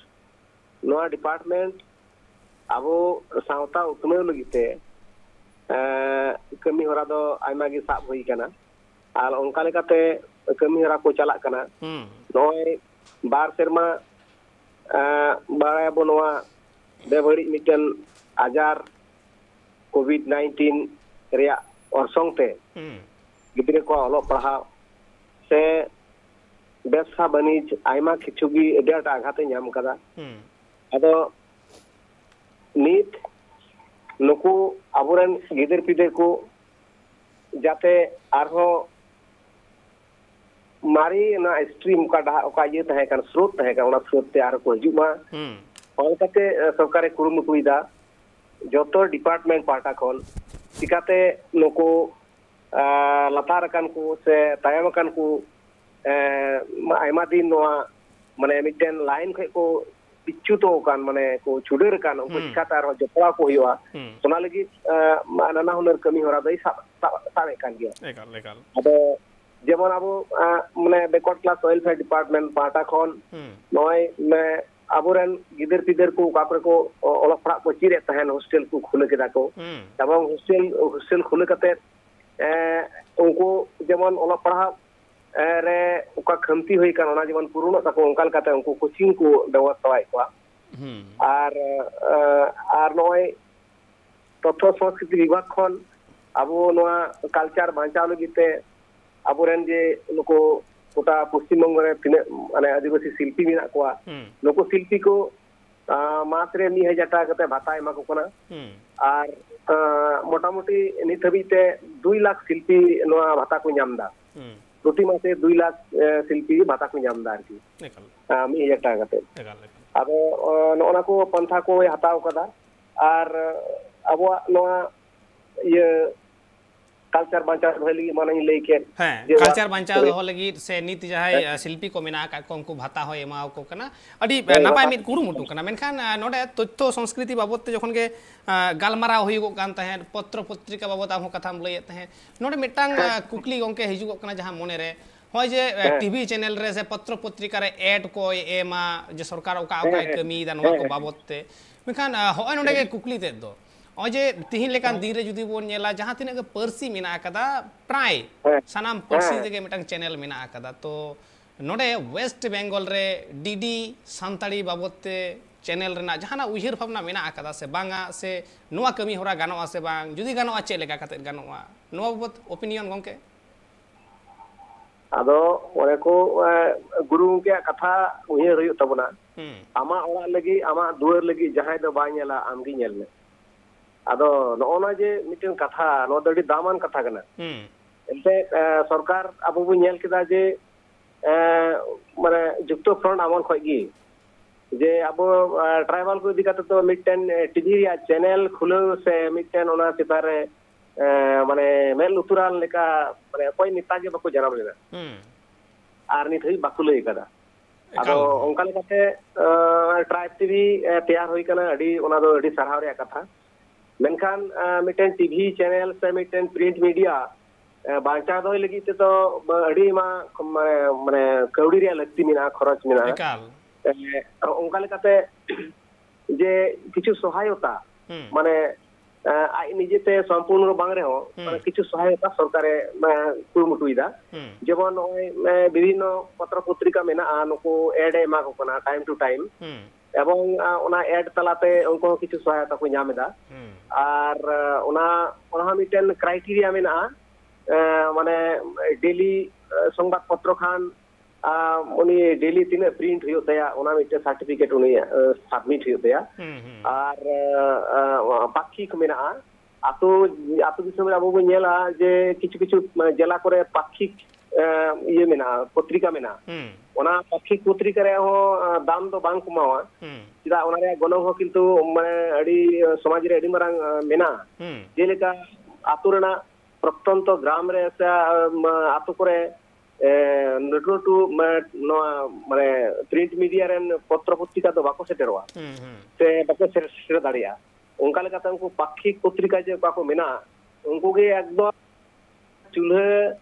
ᱱᱚᱣᱟ ᱰᱤᱯᱟᱨᱴᱢᱮᱱᱴ ᱟᱵᱚ ᱥᱟᱶᱛᱟ ᱩᱛᱱᱟᱹᱣ ᱞᱟᱹᱜᱤᱫ ᱛᱮ ᱠᱟᱹᱢᱤ ᱦᱚᱨᱟ ᱫᱚ ᱟᱭᱢᱟ ᱜᱮ ᱥᱟᱵ ᱦᱩᱭ ᱟᱠᱟᱱᱟ ᱟᱨ ᱚᱱᱠᱟ ᱞᱮᱠᱟᱛᱮ ᱠᱟᱹᱢᱤ ᱦᱚᱨᱟ ᱠᱚ ᱪᱟᱞᱟᱜ ᱠᱟᱱᱟ ᱱᱚᱜᱼᱚᱭ ᱵᱟᱨ ᱥᱮᱨᱢᱟ ᱵᱟᱲᱟᱭᱟᱵᱚ ᱱᱚᱣᱟ ᱵᱮᱵᱟᱹᱲᱤᱡ ᱢᱤᱫᱴᱮᱱ ᱟᱡᱟᱨ ᱠᱳᱵᱷᱤᱰ ᱱᱟᱭᱤᱱᱴᱤᱱ ᱨᱮᱭᱟᱜ ᱚᱨᱥᱚᱝ ᱛᱮ ᱜᱤᱫᱽᱨᱟᱹ ᱠᱚᱣᱟᱜ ᱚᱞᱚᱜ ᱯᱟᱲᱦᱟᱣ ᱥᱮ ᱵᱮᱵᱽᱥᱟ ᱵᱟᱹᱱᱤᱡᱽ ᱟᱭᱢᱟ ᱠᱤᱪᱷᱩ ᱜᱮ ᱟᱹᱰᱤ ᱟᱸᱴ ᱟঘᱟᱛᱮ ᱧᱟᱢ ᱠᱟᱫᱟ ᱟᱫᱚ ᱱᱤᱛ ᱱᱩᱠᱩ ᱟᱵᱚᱨᱮᱱ ᱜᱤᱫᱟᱹᱨ ᱯᱤᱫᱟᱹᱨ ᱠᱚ ᱡᱟᱛᱮ ᱟᱨᱦᱚᱸ मारे ना स्ट्रीम का डा का ये तहे कर स्रोत तहे कर उना स्रोत ते आर को हजुमा और काते सरकारे कुरुमुटुइदा जोतो डिपार्टमेंट पाटा खोन चिकाते नुको ᱞᱟᱛᱟᱨ ᱟᱠᱟᱱ ᱠᱚ ᱥᱮ ᱛᱟᱭᱚᱢ ᱟᱠᱟᱱ ᱠᱚ ᱟᱭᱢᱟ ᱫᱤᱱ ᱱᱚᱣᱟ ᱢᱟᱱᱮ ᱢᱤᱫᱴᱮᱱ ᱞᱟᱭᱤᱱ ᱠᱷᱚᱱ ᱠᱚ ᱵᱤᱪᱷᱩᱛᱚ ᱟᱠᱟᱱ ᱢᱟᱱᱮ ᱠᱚ ᱪᱷᱩᱰᱟᱹᱨ ᱟᱠᱟᱱ ᱩᱱᱠᱩ ᱪᱤᱠᱟᱹᱛᱮ ᱟᱨᱦᱚᱸ ᱡᱚᱯᱲᱟᱣ ᱠᱚ ᱦᱩᱭᱩᱜᱼᱟ ᱚᱱᱟ ᱞᱟᱹᱜᱤᱫ ᱱᱟᱱᱟ ᱦᱩᱱᱟᱹᱨ ᱠᱟᱹᱢᱤ ᱦᱚᱨᱟ ᱫᱚᱭ ᱥᱟᱵ ᱥᱟᱵᱮᱫ ᱠᱟᱱ ᱜᱮᱭᱟ ᱟᱫᱚ ᱡᱮᱢᱚᱱ ᱟᱵᱚ ᱢᱟᱱᱮ ᱵᱮᱠᱚᱴ ᱠᱞᱟᱥ ᱳᱭᱮᱞᱯᱷᱮᱭᱟᱨ ᱰᱤᱯᱟᱨᱴᱢᱮᱱᱴ ᱯᱟᱦᱴᱟ ᱠᱷᱚᱱ ᱱᱚᱜᱼᱚᱭ ᱟᱵᱚᱨᱮᱱ ᱜᱤᱫᱟᱹᱨ ᱯᱤᱫᱟᱹᱨ ᱠᱚ ᱚᱠᱟ ᱠᱚᱨᱮ ᱠᱚ ᱚᱞᱚᱜ ᱯᱟᱲᱦᱟᱜ ᱠᱚ ᱪᱮᱫ ᱮᱫ ᱛᱟᱦᱮᱱ ᱦᱳᱥᱴᱮᱞ ᱠᱚ ᱠᱷᱩᱞᱟᱹ ᱠᱮᱫᱟ ᱠᱚ ᱮᱵᱚᱝ ᱦᱳᱥᱴᱮᱞ ᱦᱳᱥᱴᱮᱞ ᱠᱷᱩᱞᱟᱹ ᱠᱟᱛᱮᱫ उनको जेमन ओला पढ़ा रे उका खमती हुई कर ओना जेमन पूर्ण तको ओंकाल काते उनको कोचिंग को व्यवस्थाय को आर आर नय तथ्य संस्कृति विभाग खन आबो नवा कल्चर बांचाव लगिते आबोरेन जे नुको गोटा पश्चिम बंगो रे तिने माने आदिवासी शिल्पी मेना को नुको शिल्पी को मास 2000 टाका कते भाता एमा को कना आर মোটামুটি নিত হাবিতে দুই লাখ শিল্পী নোয়া ভাতা কো নামদা প্রতি মাসে দুই লাখ শিল্পী ভাতা কো নামদা আর কি মিদ হাজার টাকা কাতে আদো নোনা কো পন্থা
কো হাতাও কাদা
আর আবো নোয়া ইয়া ᱠᱟᱞᱪᱟᱨ ᱵᱟᱧᱪᱟᱣ ᱫᱚᱦᱚᱭ ᱞᱟᱹᱜᱤᱫ ᱢᱟᱱᱟᱧ ᱞᱟᱹᱭ ᱠᱮᱫ
ᱦᱮᱸ ᱠᱟᱞᱪᱟᱨ ᱵᱟᱧᱪᱟᱣ ᱫᱚᱦᱚ ᱞᱟᱹᱜᱤᱫ ᱥᱮ ᱱᱤᱛ ᱡᱟᱦᱟᱸᱭ ᱥᱤᱞᱯᱤ ᱠᱚ ᱢᱮᱱᱟᱜ ᱟᱠᱟᱫ ᱠᱚ ᱩᱱᱠᱩ ᱵᱷᱟᱛᱟ ᱦᱚᱸᱭ ᱮᱢᱟ ᱟᱠᱚ ᱠᱟᱱᱟ ᱟᱹᱰᱤ ᱱᱟᱯᱟᱭ ᱢᱤᱫ ᱠᱩᱨᱩᱢᱩᱴᱩ ᱠᱟᱱᱟ ᱢᱮᱱᱠᱷᱟᱱ ᱱᱚᱰᱮ ᱛᱚᱛᱛᱷᱚ ᱥᱚᱝᱥᱠᱨᱤᱛᱤ ᱵᱟᱵᱚᱫ ᱛᱮ ᱡᱚᱠᱷᱚᱱ ᱜᱮ ᱜᱟᱞᱢᱟᱨᱟᱣ ᱦᱩᱭᱩᱜ ᱠᱟᱱ ᱛᱟᱦᱮᱸᱫ ᱯᱚᱛᱨᱚ ᱯᱚᱛᱨᱤᱠᱟ ᱵᱟᱵᱚᱫ ᱟᱢ ᱦᱚᱸ ᱠᱟᱛᱷᱟᱢ ᱞᱟᱹᱭᱮᱫ ᱛᱟᱦᱮᱸᱫ ᱱᱚᱰᱮ ᱢᱤᱫᱴᱟᱝ ᱠᱩᱠᱞᱤ ᱜᱚᱝᱠᱮ ᱦᱤᱡᱩᱜᱚᱜ ᱠᱟᱱᱟ ᱡᱟᱦᱟᱸ ᱢᱚᱱᱮᱨᱮ ᱦᱚᱸᱜᱼᱚᱭ ᱡᱮ ᱴᱤᱵᱷᱤ ᱪᱮᱱᱮᱞ ᱨᱮ ᱥᱮ ᱯᱚᱛᱨᱚ ᱯᱚᱛᱨᱤᱠᱟ ᱨᱮ ᱮᱰ ᱠᱚᱭ ᱮᱢᱟ ᱡᱮ ᱥᱚᱨᱠᱟᱨ ᱚᱠᱟ ᱚᱠᱟᱭ ᱠᱟᱹᱢᱤᱭᱮᱫᱟ ᱱᱚᱣᱟ ᱠᱚ ᱵᱟᱵᱚᱫ ᱛᱮ ᱢᱮᱱᱠᱷᱟᱱ ᱦᱚᱸᱜᱼᱚᱭ ᱱᱚᱰᱮ ᱜᱮ ᱠᱩᱠᱞᱤ ᱛᱮᱫ ᱫᱚ ᱚᱡᱮ ᱛᱤᱦᱤᱧ ᱞᱮᱠᱟᱱ ᱫᱤᱱ ᱨᱮ ᱡᱩᱫᱤ ᱵᱚᱱ ᱧᱮᱞᱟ ᱡᱟᱦᱟᱸ ᱛᱤᱱᱟᱹᱜ ᱜᱮ ᱯᱟᱹᱨᱥᱤ ᱢᱮᱱᱟᱜ ᱟᱠᱟᱫᱟ ᱯᱨᱟᱭ ᱥᱟᱱᱟᱢ ᱯᱟᱹᱨᱥᱤ ᱨᱮᱜᱮ ᱢᱤᱫᱴᱟᱝ ᱪᱮᱱᱮᱞ ᱢᱮᱱᱟᱜ ᱟᱠᱟᱫᱟ ᱛᱚ ᱱᱚᱰᱮ ᱳᱭᱮᱥᱴ ᱵᱮᱝᱜᱚᱞ ᱨᱮ ᱰᱤᱰᱤ ᱥᱟᱱᱛᱟᱲᱤ ᱵᱟᱵᱚᱫ ᱛᱮ ᱪᱮᱱᱮᱞ ᱨᱮᱱᱟᱜ ᱡᱟᱦᱟᱱᱟᱜ ᱩᱭᱦᱟᱹᱨ ᱵᱷᱟᱵᱽᱱᱟ ᱢᱮᱱᱟᱜ ᱟᱠᱟᱫᱟ ᱥᱮ ᱵᱟᱝᱟ ᱥᱮ ᱱᱚᱣᱟ ᱠᱟᱹᱢᱤ ᱦᱚᱨᱟ ᱜᱟᱱᱚᱜᱼᱟ ᱥᱮ ᱵᱟᱝ ᱡᱩᱫᱤ ᱜᱟᱱᱚᱜᱼᱟ ᱪᱮᱫ ᱞᱮᱠᱟ ᱠᱟᱛᱮᱫ ᱜᱟᱱᱚᱜᱼᱟ ᱱᱚᱣᱟ ᱵᱟᱵᱚᱫ ᱚᱯᱤᱱᱤᱭᱚᱱ ᱜᱚᱢᱠᱮ
ᱟᱫᱚ ᱚᱱᱮ ᱠᱚ ᱜᱩᱨᱩ ᱜᱚᱢᱠᱮᱭᱟᱜ ᱠᱟᱛᱷᱟ ᱩᱭᱦᱟᱹᱨ ᱦᱩᱭᱩᱜ ᱛᱟᱵᱚᱱᱟ ᱟᱢᱟᱜ ᱚᱲᱟᱜ ᱞᱟᱹᱜᱤᱫ ᱟᱢᱟᱜ ᱫᱩᱣᱟᱹᱨ ᱞᱟᱹᱜᱤᱫ ᱡᱟᱦᱟᱸᱭ ᱫᱚ ᱵᱟᱭ ᱧᱮᱞᱟ ᱟᱢᱜᱮ ᱧᱮᱞ ᱢᱮ ᱟᱫᱚ ᱱᱚᱜᱼᱚ ᱱᱚᱣᱟ ᱡᱮ ᱢᱤᱫᱴᱮᱱ ᱠᱟᱛᱷᱟ ᱱᱚᱣᱟ ᱫᱚ ᱟᱹᱰᱤ ᱫᱟᱢᱟᱱ ᱠᱟᱛᱷᱟ ᱠᱟᱱᱟ ᱮᱱᱛᱮ ᱥᱚᱨᱠᱟᱨ ᱟᱵᱚ ᱵᱚᱱ ᱧᱮᱞ ᱠᱮᱫᱟ ᱡᱮ ᱢᱟᱱᱮ ᱡᱩᱠᱛᱚ ᱯᱷᱨᱚᱱᱴ ᱟᱢᱚᱞ ᱠᱷᱚᱡ ᱜᱮ ᱡᱮ ᱟᱵᱚ ᱴᱨᱟᱭᱵᱟᱞ ᱠᱚ ᱤᱫᱤ ᱠᱟᱛᱮ ᱫᱚ ᱢᱤᱫᱴᱮᱱ ᱴᱤᱵᱷᱤ ᱨᱮᱭᱟᱜ ᱪᱮᱱᱮᱞ ᱠᱷᱩᱞᱟᱹᱣ ᱥᱮ ᱢᱤᱫᱴᱮᱱ ᱚᱱᱟ ᱪᱮᱛᱟᱱ ᱨᱮ ᱢᱟᱱᱮ ᱢᱮᱫ ᱞᱩᱛᱩᱨᱟᱱ ᱞᱮᱠᱟ ᱢᱟᱱᱮ ᱚᱠᱚᱭ ᱱᱮᱛᱟ ᱜᱮ ᱵᱟᱠᱚ ᱡᱟᱱᱟᱢ ᱞᱮᱫᱟ ᱟᱨ ᱱᱤᱛ ᱦᱟᱹᱵᱤᱡ ᱵᱟᱠᱚ ᱞᱟᱹᱭ ᱟᱠᱟᱫᱟ ᱟᱫᱚ ᱚᱱᱠᱟ ᱞᱮᱠᱟᱛᱮ ᱴᱨᱟᱭᱤᱵ ᱴᱤᱵᱷᱤ ᱛᱮᱭᱟᱨ ᱦᱩᱭ ᱠᱟᱱᱟ ᱟᱹᱰᱤ ᱚᱱᱟ ᱫᱚ ᱟᱹᱰᱤ ᱥᱟᱨᱦᱟᱣ ᱨᱮᱭᱟᱜ ᱠᱟᱛᱷᱟ ᱢᱮᱱᱠᱷᱟᱱ ᱢᱤᱫᱴᱮᱱ ᱴᱤᱵᱷᱤ ᱪᱮᱱᱮᱞ ᱥᱮ ᱢᱤᱫᱴᱮᱱ ᱯᱨᱤᱱᱴ ᱢᱤᱰᱤᱭᱟ ᱵᱟᱧᱪᱟᱣ ᱫᱚᱦᱚᱭ ᱞᱟᱹᱜᱤᱫ ᱛᱮᱫᱚ ᱟᱹᱰᱤ ᱢᱟ ᱢᱟᱱᱮ ᱢᱟᱱᱮ ᱠᱟᱹᱣᱰᱤ ᱨᱮᱭᱟᱜ ᱞᱟᱹᱠᱛᱤ ᱢᱮᱱᱟᱜᱼᱟ ᱠᱷᱚᱨᱚᱪ ᱢᱮᱱᱟᱜᱼᱟ ᱚᱱᱠᱟ ᱞᱮᱠᱟᱛᱮ ᱡᱮ ᱠᱤᱪᱷᱩ ᱥᱚᱦᱟᱭᱚᱛᱟ ᱢᱟᱱᱮ ᱟᱡ ᱱᱤᱡᱮᱛᱮ ᱥᱚᱢᱯূর্ণ ᱵᱟᱝ ᱨᱮᱦᱚᱸ ᱢᱟᱱᱮ ᱠᱤᱪᱷᱩ ᱥᱚᱦᱟᱭᱚᱛᱟ ᱥᱚᱨᱠᱟᱨᱮ ᱠᱩᱨᱩᱢᱩᱴᱩᱭᱮᱫᱟ ᱡᱮᱢᱚᱱ ᱱᱚᱜᱼᱚᱭ ᱵᱤᱵᱷᱤᱱᱱᱚ ᱯᱚᱛᱨᱚ ᱯᱚᱛᱨᱤᱠᱟ ᱢᱮᱱᱟᱜᱼᱟ ᱱᱩᱠᱩ ᱮᱰ ᱮ ᱮᱢᱟ ᱠᱚ ᱠᱟᱱᱟ ᱴᱟᱭᱤᱢ ᱴᱩ ᱴᱟᱭᱤᱢ एवं उना एड तलाते उनको किसी सहायता को नाम और उना उना मिटन क्राइटेरिया में ना माने डेली संवाद पत्र खान उनी डेली तीन प्रिंट हुयो तया उना मिटन सर्टिफिकेट उनी सबमिट हुयो तया और पाक्षिक में ना आतो आतो दिसम रे अब जे किछु किछु जिला करे पाक्षिक ᱤᱭᱟᱹ ᱯᱚᱛᱨᱤᱠᱟ ᱢᱮᱱᱟᱜᱼᱟ ᱚᱱᱟ ᱯᱟᱠᱷᱤᱠ ᱯᱚᱛᱨᱤᱠᱟ ᱨᱮᱦᱚᱸ ᱫᱟᱢ ᱫᱚ ᱵᱟᱝ ᱠᱚᱢᱟᱣᱟ ᱪᱮᱫᱟᱜ ᱚᱱᱟ ᱨᱮᱭᱟᱜ ᱜᱚᱱᱚᱝ ᱦᱚᱸ ᱠᱤᱱᱛᱩ ᱢᱟᱱᱮ ᱟᱹᱰᱤ ᱥᱚᱢᱟᱡᱽ ᱨᱮ ᱟᱹᱰᱤ ᱢᱟᱨᱟᱝ ᱢᱮᱱᱟᱜᱼᱟ ᱡᱮᱞᱮᱠᱟ ᱟᱛᱳ ᱨᱮᱱᱟᱜ ᱯᱨᱚᱛᱛᱚᱱᱛᱚ ᱜᱨᱟᱢ ᱨᱮ ᱥᱮ ᱟᱛᱳ ᱠᱚᱨᱮ ᱞᱟᱹᱴᱩ ᱞᱟᱹᱴᱩ ᱱᱚᱣᱟ ᱢᱟᱱᱮ ᱯᱨᱤᱱᱴ ᱢᱤᱰᱤᱭᱟ ᱨᱮᱱ ᱯᱚᱛᱨᱚ ᱯᱚᱛᱨᱤᱠᱟ ᱫᱚ ᱵᱟᱠᱚ ᱥᱮᱴᱮᱨᱚᱜᱼᱟ ᱥᱮ ᱵᱟᱠᱚ ᱥᱮᱴᱮᱨ ᱫᱟᱲᱮᱭᱟᱜᱼᱟ ᱚᱱᱠᱟ ᱞᱮᱠᱟᱛᱮ ᱩᱱᱠᱩ ᱯᱟᱠᱷᱤᱠ ᱯᱚᱛᱨᱤᱠᱟ ᱡᱮ ᱚᱠᱟ ᱠᱚ ᱢᱮᱱᱟᱜᱼᱟ ᱩᱱᱠᱩ ᱜᱮ ᱮᱠᱫᱚᱢ चूल्हे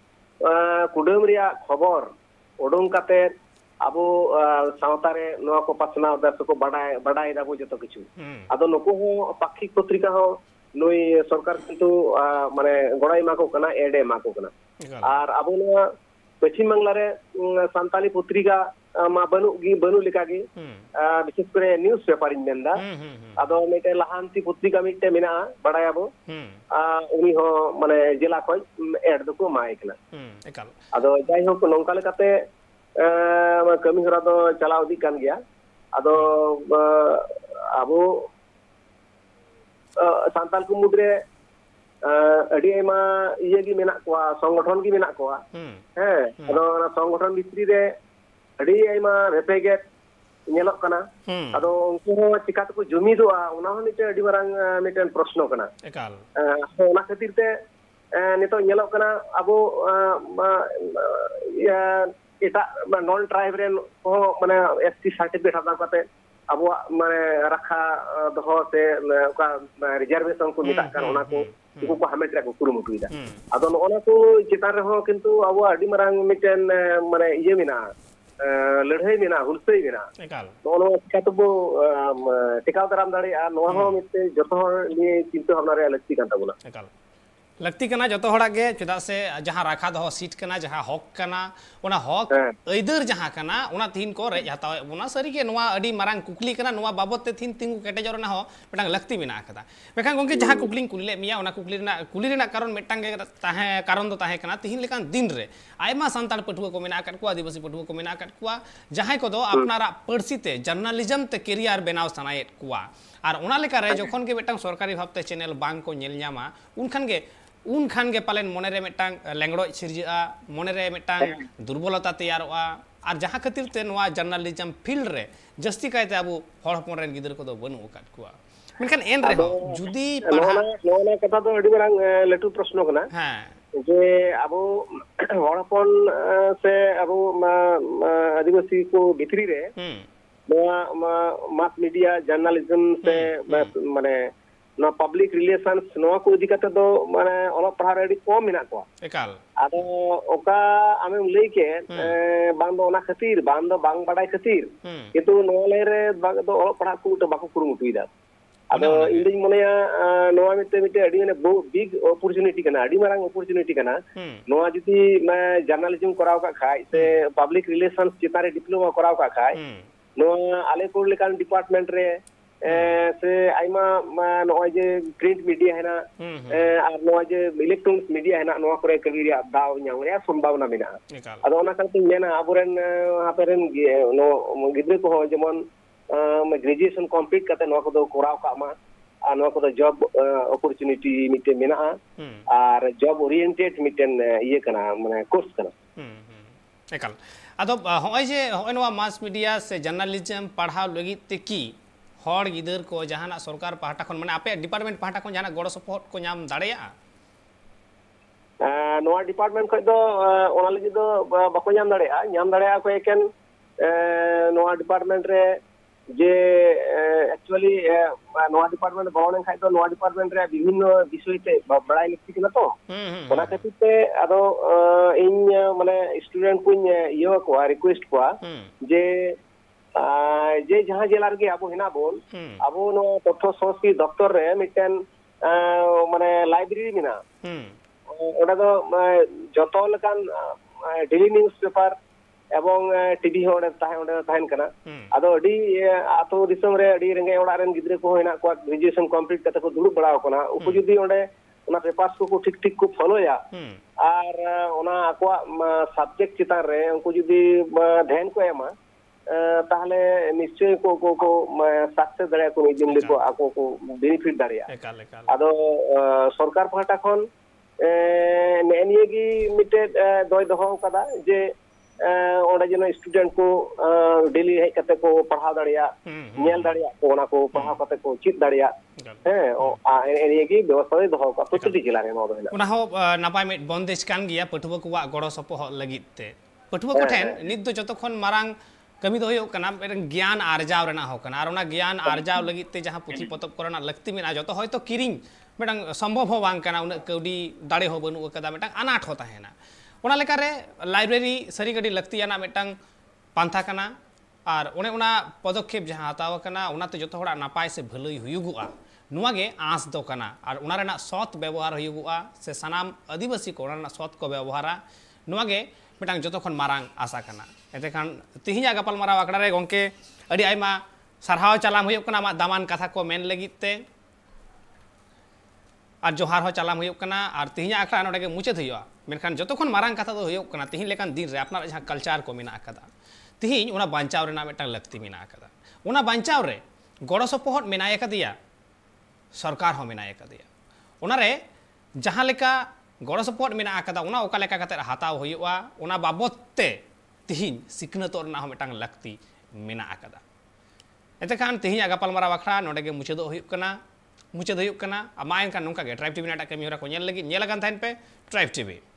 ᱠᱩᱰᱟᱹᱢ ᱨᱮᱭᱟᱜ ᱠᱷᱚᱵᱚᱨ ᱩᱰᱩᱝ ᱠᱟᱛᱮ ᱟᱵᱚ ᱥᱟᱶᱛᱟ ᱨᱮ ᱱᱚᱣᱟ ᱠᱚ ᱯᱟᱥᱱᱟᱣ ᱫᱟ ᱥᱮᱠᱚ ᱵᱟᱰᱟᱭ ᱵᱟᱰᱟᱭ ᱫᱟᱵᱚ ᱡᱚᱛᱚ ᱠᱤᱪᱷᱩ ᱟᱫᱚ ᱱᱩᱠᱩ ᱦᱚᱸ ᱯᱟᱠᱷᱤᱠ ᱯᱚᱛᱨᱤᱠᱟ ᱦᱚᱸ ᱱᱩᱭ ᱥᱚᱨᱠᱟᱨ ᱠᱤᱱᱛᱩ ᱢᱟᱱᱮ ᱜᱚᱲᱟᱭ ᱮᱢᱟ ᱠᱚ ᱠᱟᱱᱟ ᱮᱰᱮ ᱮᱢᱟ ᱠᱚ ᱠᱟᱱᱟ ᱟᱨ ᱟᱵᱚ ᱱᱚᱣᱟ ᱯᱚᱪᱷᱤᱢ ᱵᱟᱝᱞᱟ ᱨᱮ ᱥᱟᱱᱛᱟᱞᱤ ᱯᱚᱛᱨᱤᱠᱟ बनू लेका
विशेषकर
निज पेपर अब लहांती पत्रिका मिट्टे मेना बाढ़ाबो मानने जिला एड दो
एमकना
अब जैक नौका कमी हरा चलावान अब अब सानाल मुद्रे अमा संगठन की मेना को संगठन भित्री ᱟᱹᱰᱤ ᱟᱭᱢᱟ ᱨᱮᱯᱮᱜᱮᱫ ᱧᱮᱞᱚᱜ ᱠᱟᱱᱟ ᱟᱫᱚ ᱩᱱᱠᱩ ᱦᱚᱸ ᱪᱤᱠᱟ ᱛᱮᱠᱚ ᱡᱩᱢᱤᱫᱚᱜᱼᱟ ᱚᱱᱟ ᱦᱚᱸ ᱢᱤᱫᱴᱮᱱ ᱟᱹᱰᱤ ᱢᱟᱨᱟᱝ ᱢᱤᱫᱴᱮᱱ ᱯᱨᱚᱥᱱᱚ ᱠᱟᱱᱟ ᱚᱱᱟ ᱠᱷᱟᱹᱛᱤᱨ ᱛᱮ ᱱᱤᱛᱚᱜ ᱧᱮᱞᱚᱜ ᱠᱟᱱᱟ ᱟᱵᱚ ᱮᱴᱟᱜ ᱱᱚᱱ ᱴᱨᱟᱭᱤᱵ ᱨᱮᱱ ᱦᱚᱸ ᱢᱟᱱᱮ ᱮᱥᱴᱤ ᱥᱟᱨᱴᱤᱯᱷᱤᱠᱮᱴ ᱦᱟᱛᱟᱣ ᱠᱟᱛᱮ ᱟᱵᱚᱣᱟᱜ ᱢᱟᱱᱮ ᱨᱟᱠᱷᱟ ᱫᱚᱦᱚ ᱥᱮ ᱚᱠᱟ ᱨᱤᱡᱟᱨᱵᱷᱮᱥᱚᱱ ᱠᱚ ᱢᱮᱛᱟᱜ ᱠᱟᱱ ᱚᱱᱟ ᱠᱚ ᱩᱱᱠᱩ ᱠᱚ ᱦᱟᱢᱮᱴ ᱨᱮᱭᱟᱜ ᱠᱚ ᱠᱩᱨᱩᱢᱩᱴᱩᱭᱮᱫᱟ ᱟᱫᱚ ᱱᱚᱜᱼᱚ ᱱᱚᱣᱟ ᱠᱚ ᱪᱮᱛᱟᱱ ᱨᱮᱦᱚᱸ ᱠᱤᱱᱛᱩ ᱟᱵᱚᱣᱟᱜ ᱟᱹᱰᱤ ᱢᱟᱨᱟᱝ ᱢᱤᱫᱴᱮᱱ ᱢᱟᱱᱮ ᱤᱭᱟᱹ ᱢᱮᱱᱟᱜᱼᱟ ᱞᱟᱹᱲᱦᱟᱹᱭ ᱢᱮᱱᱟᱜᱼᱟ ᱦᱩᱞᱥᱟᱹᱭ
ᱢᱮᱱᱟᱜᱼᱟ
ᱱᱚᱜᱼᱚ ᱱᱚᱣᱟ ᱪᱤᱠᱟᱛᱮᱵᱚ ᱴᱮᱠᱟᱣ ᱫᱟᱨᱟᱢ ᱫᱟᱲᱮᱭᱟᱜᱼᱟ ᱱᱚᱣᱟ ᱦᱚᱸ ᱢᱤᱫᱴᱮᱱ ᱡᱚᱛᱚ ᱦᱚᱲ ᱱᱤᱭᱮ ᱪᱤᱱᱛᱟᱹ ᱵᱷᱟᱵᱽᱱᱟ ᱨᱮᱭᱟᱜ ᱞᱟᱹᱠᱛᱤ ᱠᱟᱱ ᱛᱟᱵᱚᱱᱟ
लगती कना जो हड़ा के चेदा से जहां राखा दो सीट कना जहां हक कना उना हक ऐदर जहां कना उना तीन को रे जाता है उना सरी के नुआ अडी मारंग कुकली कना नुआ बाबत ते तीन तीन को तिंगु केटेजर ना हो मेटांग लगती बिना कदा मेखान गोंके जहां कुकलिंग कुलीले मिया उना कुकली ना कुली रे ना कारण मेटांग ताहे कारण तो ताहे कना तीन लेकान दिन रे आयमा संतान पटुआ को मिना कर को आदिवासी पटुआ को मिना कर को जहां को दो अपनारा पर्सी ते जर्नलिज्म ते करियर बनाव सनायत कुआ और उनालेकारे जखन के मेटांग सरकारी भावते चैनल बांग को नेल ᱧᱟᱢᱟ उनखान के उनखान के पालन मने रे मेटांग लेंगड़ो सिरजा मने रे मेटांग और जहाँ खातिर जार्नलिजम फिल्ड में जस्ती कायते अब हर हपन रेन गिदर को दो बनू
लेटू प्रश्न हाँ। जे [CLEARS THROAT] अब हर से अब आदिवासी को भित्री ᱢᱟᱥ ᱢᱤᱰᱤᱭᱟ ᱡᱟᱨᱱᱟᱞᱤᱡᱚᱢ ᱥᱮ ᱢᱟᱱᱮ ᱱᱚᱣᱟ ᱯᱟᱵᱽᱞᱤᱠ ᱨᱤᱞᱮᱥᱚᱱᱥ ᱱᱚᱣᱟ ᱠᱚ ᱤᱫᱤ ᱠᱟᱛᱮ ᱫᱚ ᱢᱟᱱᱮ ᱚᱞᱚᱜ ᱯᱟᱲᱦᱟᱣ ᱨᱮ ᱟᱹᱰᱤ ᱠᱚᱢ ᱢᱮᱱᱟᱜ ᱠᱚᱣᱟ ᱮᱠᱟᱞ ᱟᱫᱚ ᱚᱠᱟ ᱟᱢᱮᱢ ᱞᱟᱹᱭ ᱠᱮᱫ ᱵᱟᱝ ᱫᱚ ᱚᱱᱟ ᱠᱷᱟᱹᱛᱤᱨ ᱵᱟᱝ ᱫᱚ ᱵᱟᱝ ᱵᱟᱰᱟᱭ ᱠᱷᱟᱹᱛᱤᱨ ᱠᱤᱱᱛᱩ ᱱᱚᱣᱟ ᱞᱟᱭ ᱨᱮ ᱵᱟᱝ ᱫᱚ ᱚᱞᱚᱜ ᱯᱟᱲᱦᱟᱜ ᱠᱚ ᱵᱟᱠᱚ ᱠᱩᱨᱩᱢᱩᱴᱩᱭᱮᱫᱟ ᱟᱫᱚ ᱤᱧ ᱫᱩᱧ ᱢᱚᱱᱮᱭᱟ ᱱᱚᱣᱟ ᱢᱤᱫᱴᱮᱱ ᱢᱤᱫᱴᱮᱱ ᱟᱹᱰᱤ ᱢᱟᱱᱮ ᱵᱚᱦᱩ ᱵᱤᱜᱽ ᱚᱯᱚᱨᱪᱩᱱᱤᱴᱤ ᱠᱟᱱᱟ ᱟᱹᱰᱤ ᱢᱟᱨᱟᱝ ᱚᱯᱚᱨᱪᱩᱱᱤᱴᱤ ᱠᱟᱱᱟ ᱱᱚᱣᱟ ᱡᱩᱫᱤ ᱡᱟᱨᱱᱟᱞᱤᱡᱚᱢ ᱠᱚᱨᱟᱣ ᱠᱟᱜ ᱠᱷᱟᱡ ᱥᱮ ᱯᱟᱵᱽᱞᱤᱠ ᱨᱤᱞᱮᱥᱚᱱᱥ ᱪᱮᱛᱟᱱ ᱨᱮ ᱰᱤᱯᱞᱳᱢᱟ ᱠᱚᱨᱟᱣ ᱠᱟᱜ ᱠᱷᱟᱡ आले डिपार्टमेंट रे से आइमा जे प्रिंट मीडिया है
ना
और जे इलेक्ट्रॉनिक्स मीडिया है ना कभी दाव न्याव रे संभावना बिना अदो गिद्रे को जेमन ग्रेजुएशन कंप्लीट करते को दो का अपॉर्चुनिटी मिटे
और
ओरिएंटेड मिटेन ये कोर्स
अब हमें जे हम मास मीडिया से जार्नालिजम पढ़ा लगे कि हर गिदर को जहाँ सरकार पाहटा खन मैं आपे डिपार्टमेंट पाहटा खन जहाँ गड़ो सपोर्ट को नाम दाड़ा
नवा डिपार्टमेंट खन दो ओना लगे दो बाको नाम दाड़ा नाम दाड़ा को एकेन नवा डिपार्टमेंट रे જે એકચ્યુઅલી નવા ડિપાર્ટમેન્ટ ભવન ખાય તો નવા ડિપાર્ટમેન્ટ বিভিন্ন বিষয় তে বড়াই লিখতে কিনা তো ᱚᱱᱟ ᱠᱷᱟᱹᱛᱤᱨ ᱛᱮ ᱟᱫᱚ ᱤᱧ ᱢᱟᱱᱮ ᱥᱴᱩᱰᱮᱱᱴ ᱠᱚᱧ ᱤᱭᱟᱹ ᱠᱚᱣᱟ ᱨᱤᱠᱩᱭᱮᱥᱴ ᱠᱚᱣᱟ ᱡᱮ ᱡᱮ ᱡᱟᱦᱟᱸ ᱡᱮᱞᱟ ᱨᱮᱜᱮ ᱟᱵᱚ ᱦᱮᱱᱟᱜ ᱵᱚᱱ ᱟᱵᱚ ᱱᱚᱣᱟ ᱛᱚᱛᱷᱚ ᱥᱚᱝᱥᱠᱨᱤᱛ ᱫᱚᱯᱛᱚᱨ ᱨᱮ ᱢᱤᱫᱴᱮᱱ ᱢᱟᱱᱮ ᱞᱟᱭᱵᱨᱮᱨᱤ ᱢᱮᱱᱟᱜᱼᱟ ᱚᱸᱰᱮ ᱫᱚ ᱡᱚᱛᱚ ᱞᱮᱠᱟᱱ ডেলি নিউজ পেপার एवं हम्म। को ग्रेजुएशन कंप्लीट कते को बड़ा कोना उको जुदी को ठीक ठीक को फॉलोया और हम्म। ओना चितान रे उनको जुदी ध्यान को एमा তাহলে নিশ্চয়ই কো को কো সাকসেস দাঁড়া কো নিদিন লেকো আকো কো स्टूडेंट को डेली हज को पढ़ा दल हम्म, हम्म। दा तो पढ़ा हम्म। को चित दा तो
नपाय बंदेज पठुआ को गड़ सपोह लगते पठुआ को नित जो मांग कमी तो ज्ञान आर्जाव ज्ञान आर्जाव लगते पुथी पत्व को लगती जो तो हम कीरी सम्भव उन्ना कौड़ी दाड़े बनू का अनाट होना ओनाकार लाइब्रेरी सारी गाड़ी लाती पाना और उन्े पदक्षेप जहाँ हतावना जो नपाय से भलई हुयुगुआ नागे आस दो सत् व्यवहार हुयुगुआ से सनाम आदिवासी को सत् को व्यवहारा नागे जो खन मारांग आशा करना एते खान तिहिं गपाल मारा आकड़ा गोके सारा चालाम दामान कथा को मेन लगते जोहार चालाम होना और तिहिं मुचाद होगा मेखान जो मारंग कथा तो होना तीन लेकान दिन रे अपना जहाँ को मेना तीन उना बांचाव रेना मिटन बचाव मेना गड़ो सरकार हो जहाँ गड़ो सपोहट मेना कदा उना ओका तीन सिकनत रेना हो मिटन लगती मेना तीन गपालमारा बाखड़ा मुचाद होना मुचाद होना नौका ट्राइब टीवी कमी हरा को ट्राइब टीवी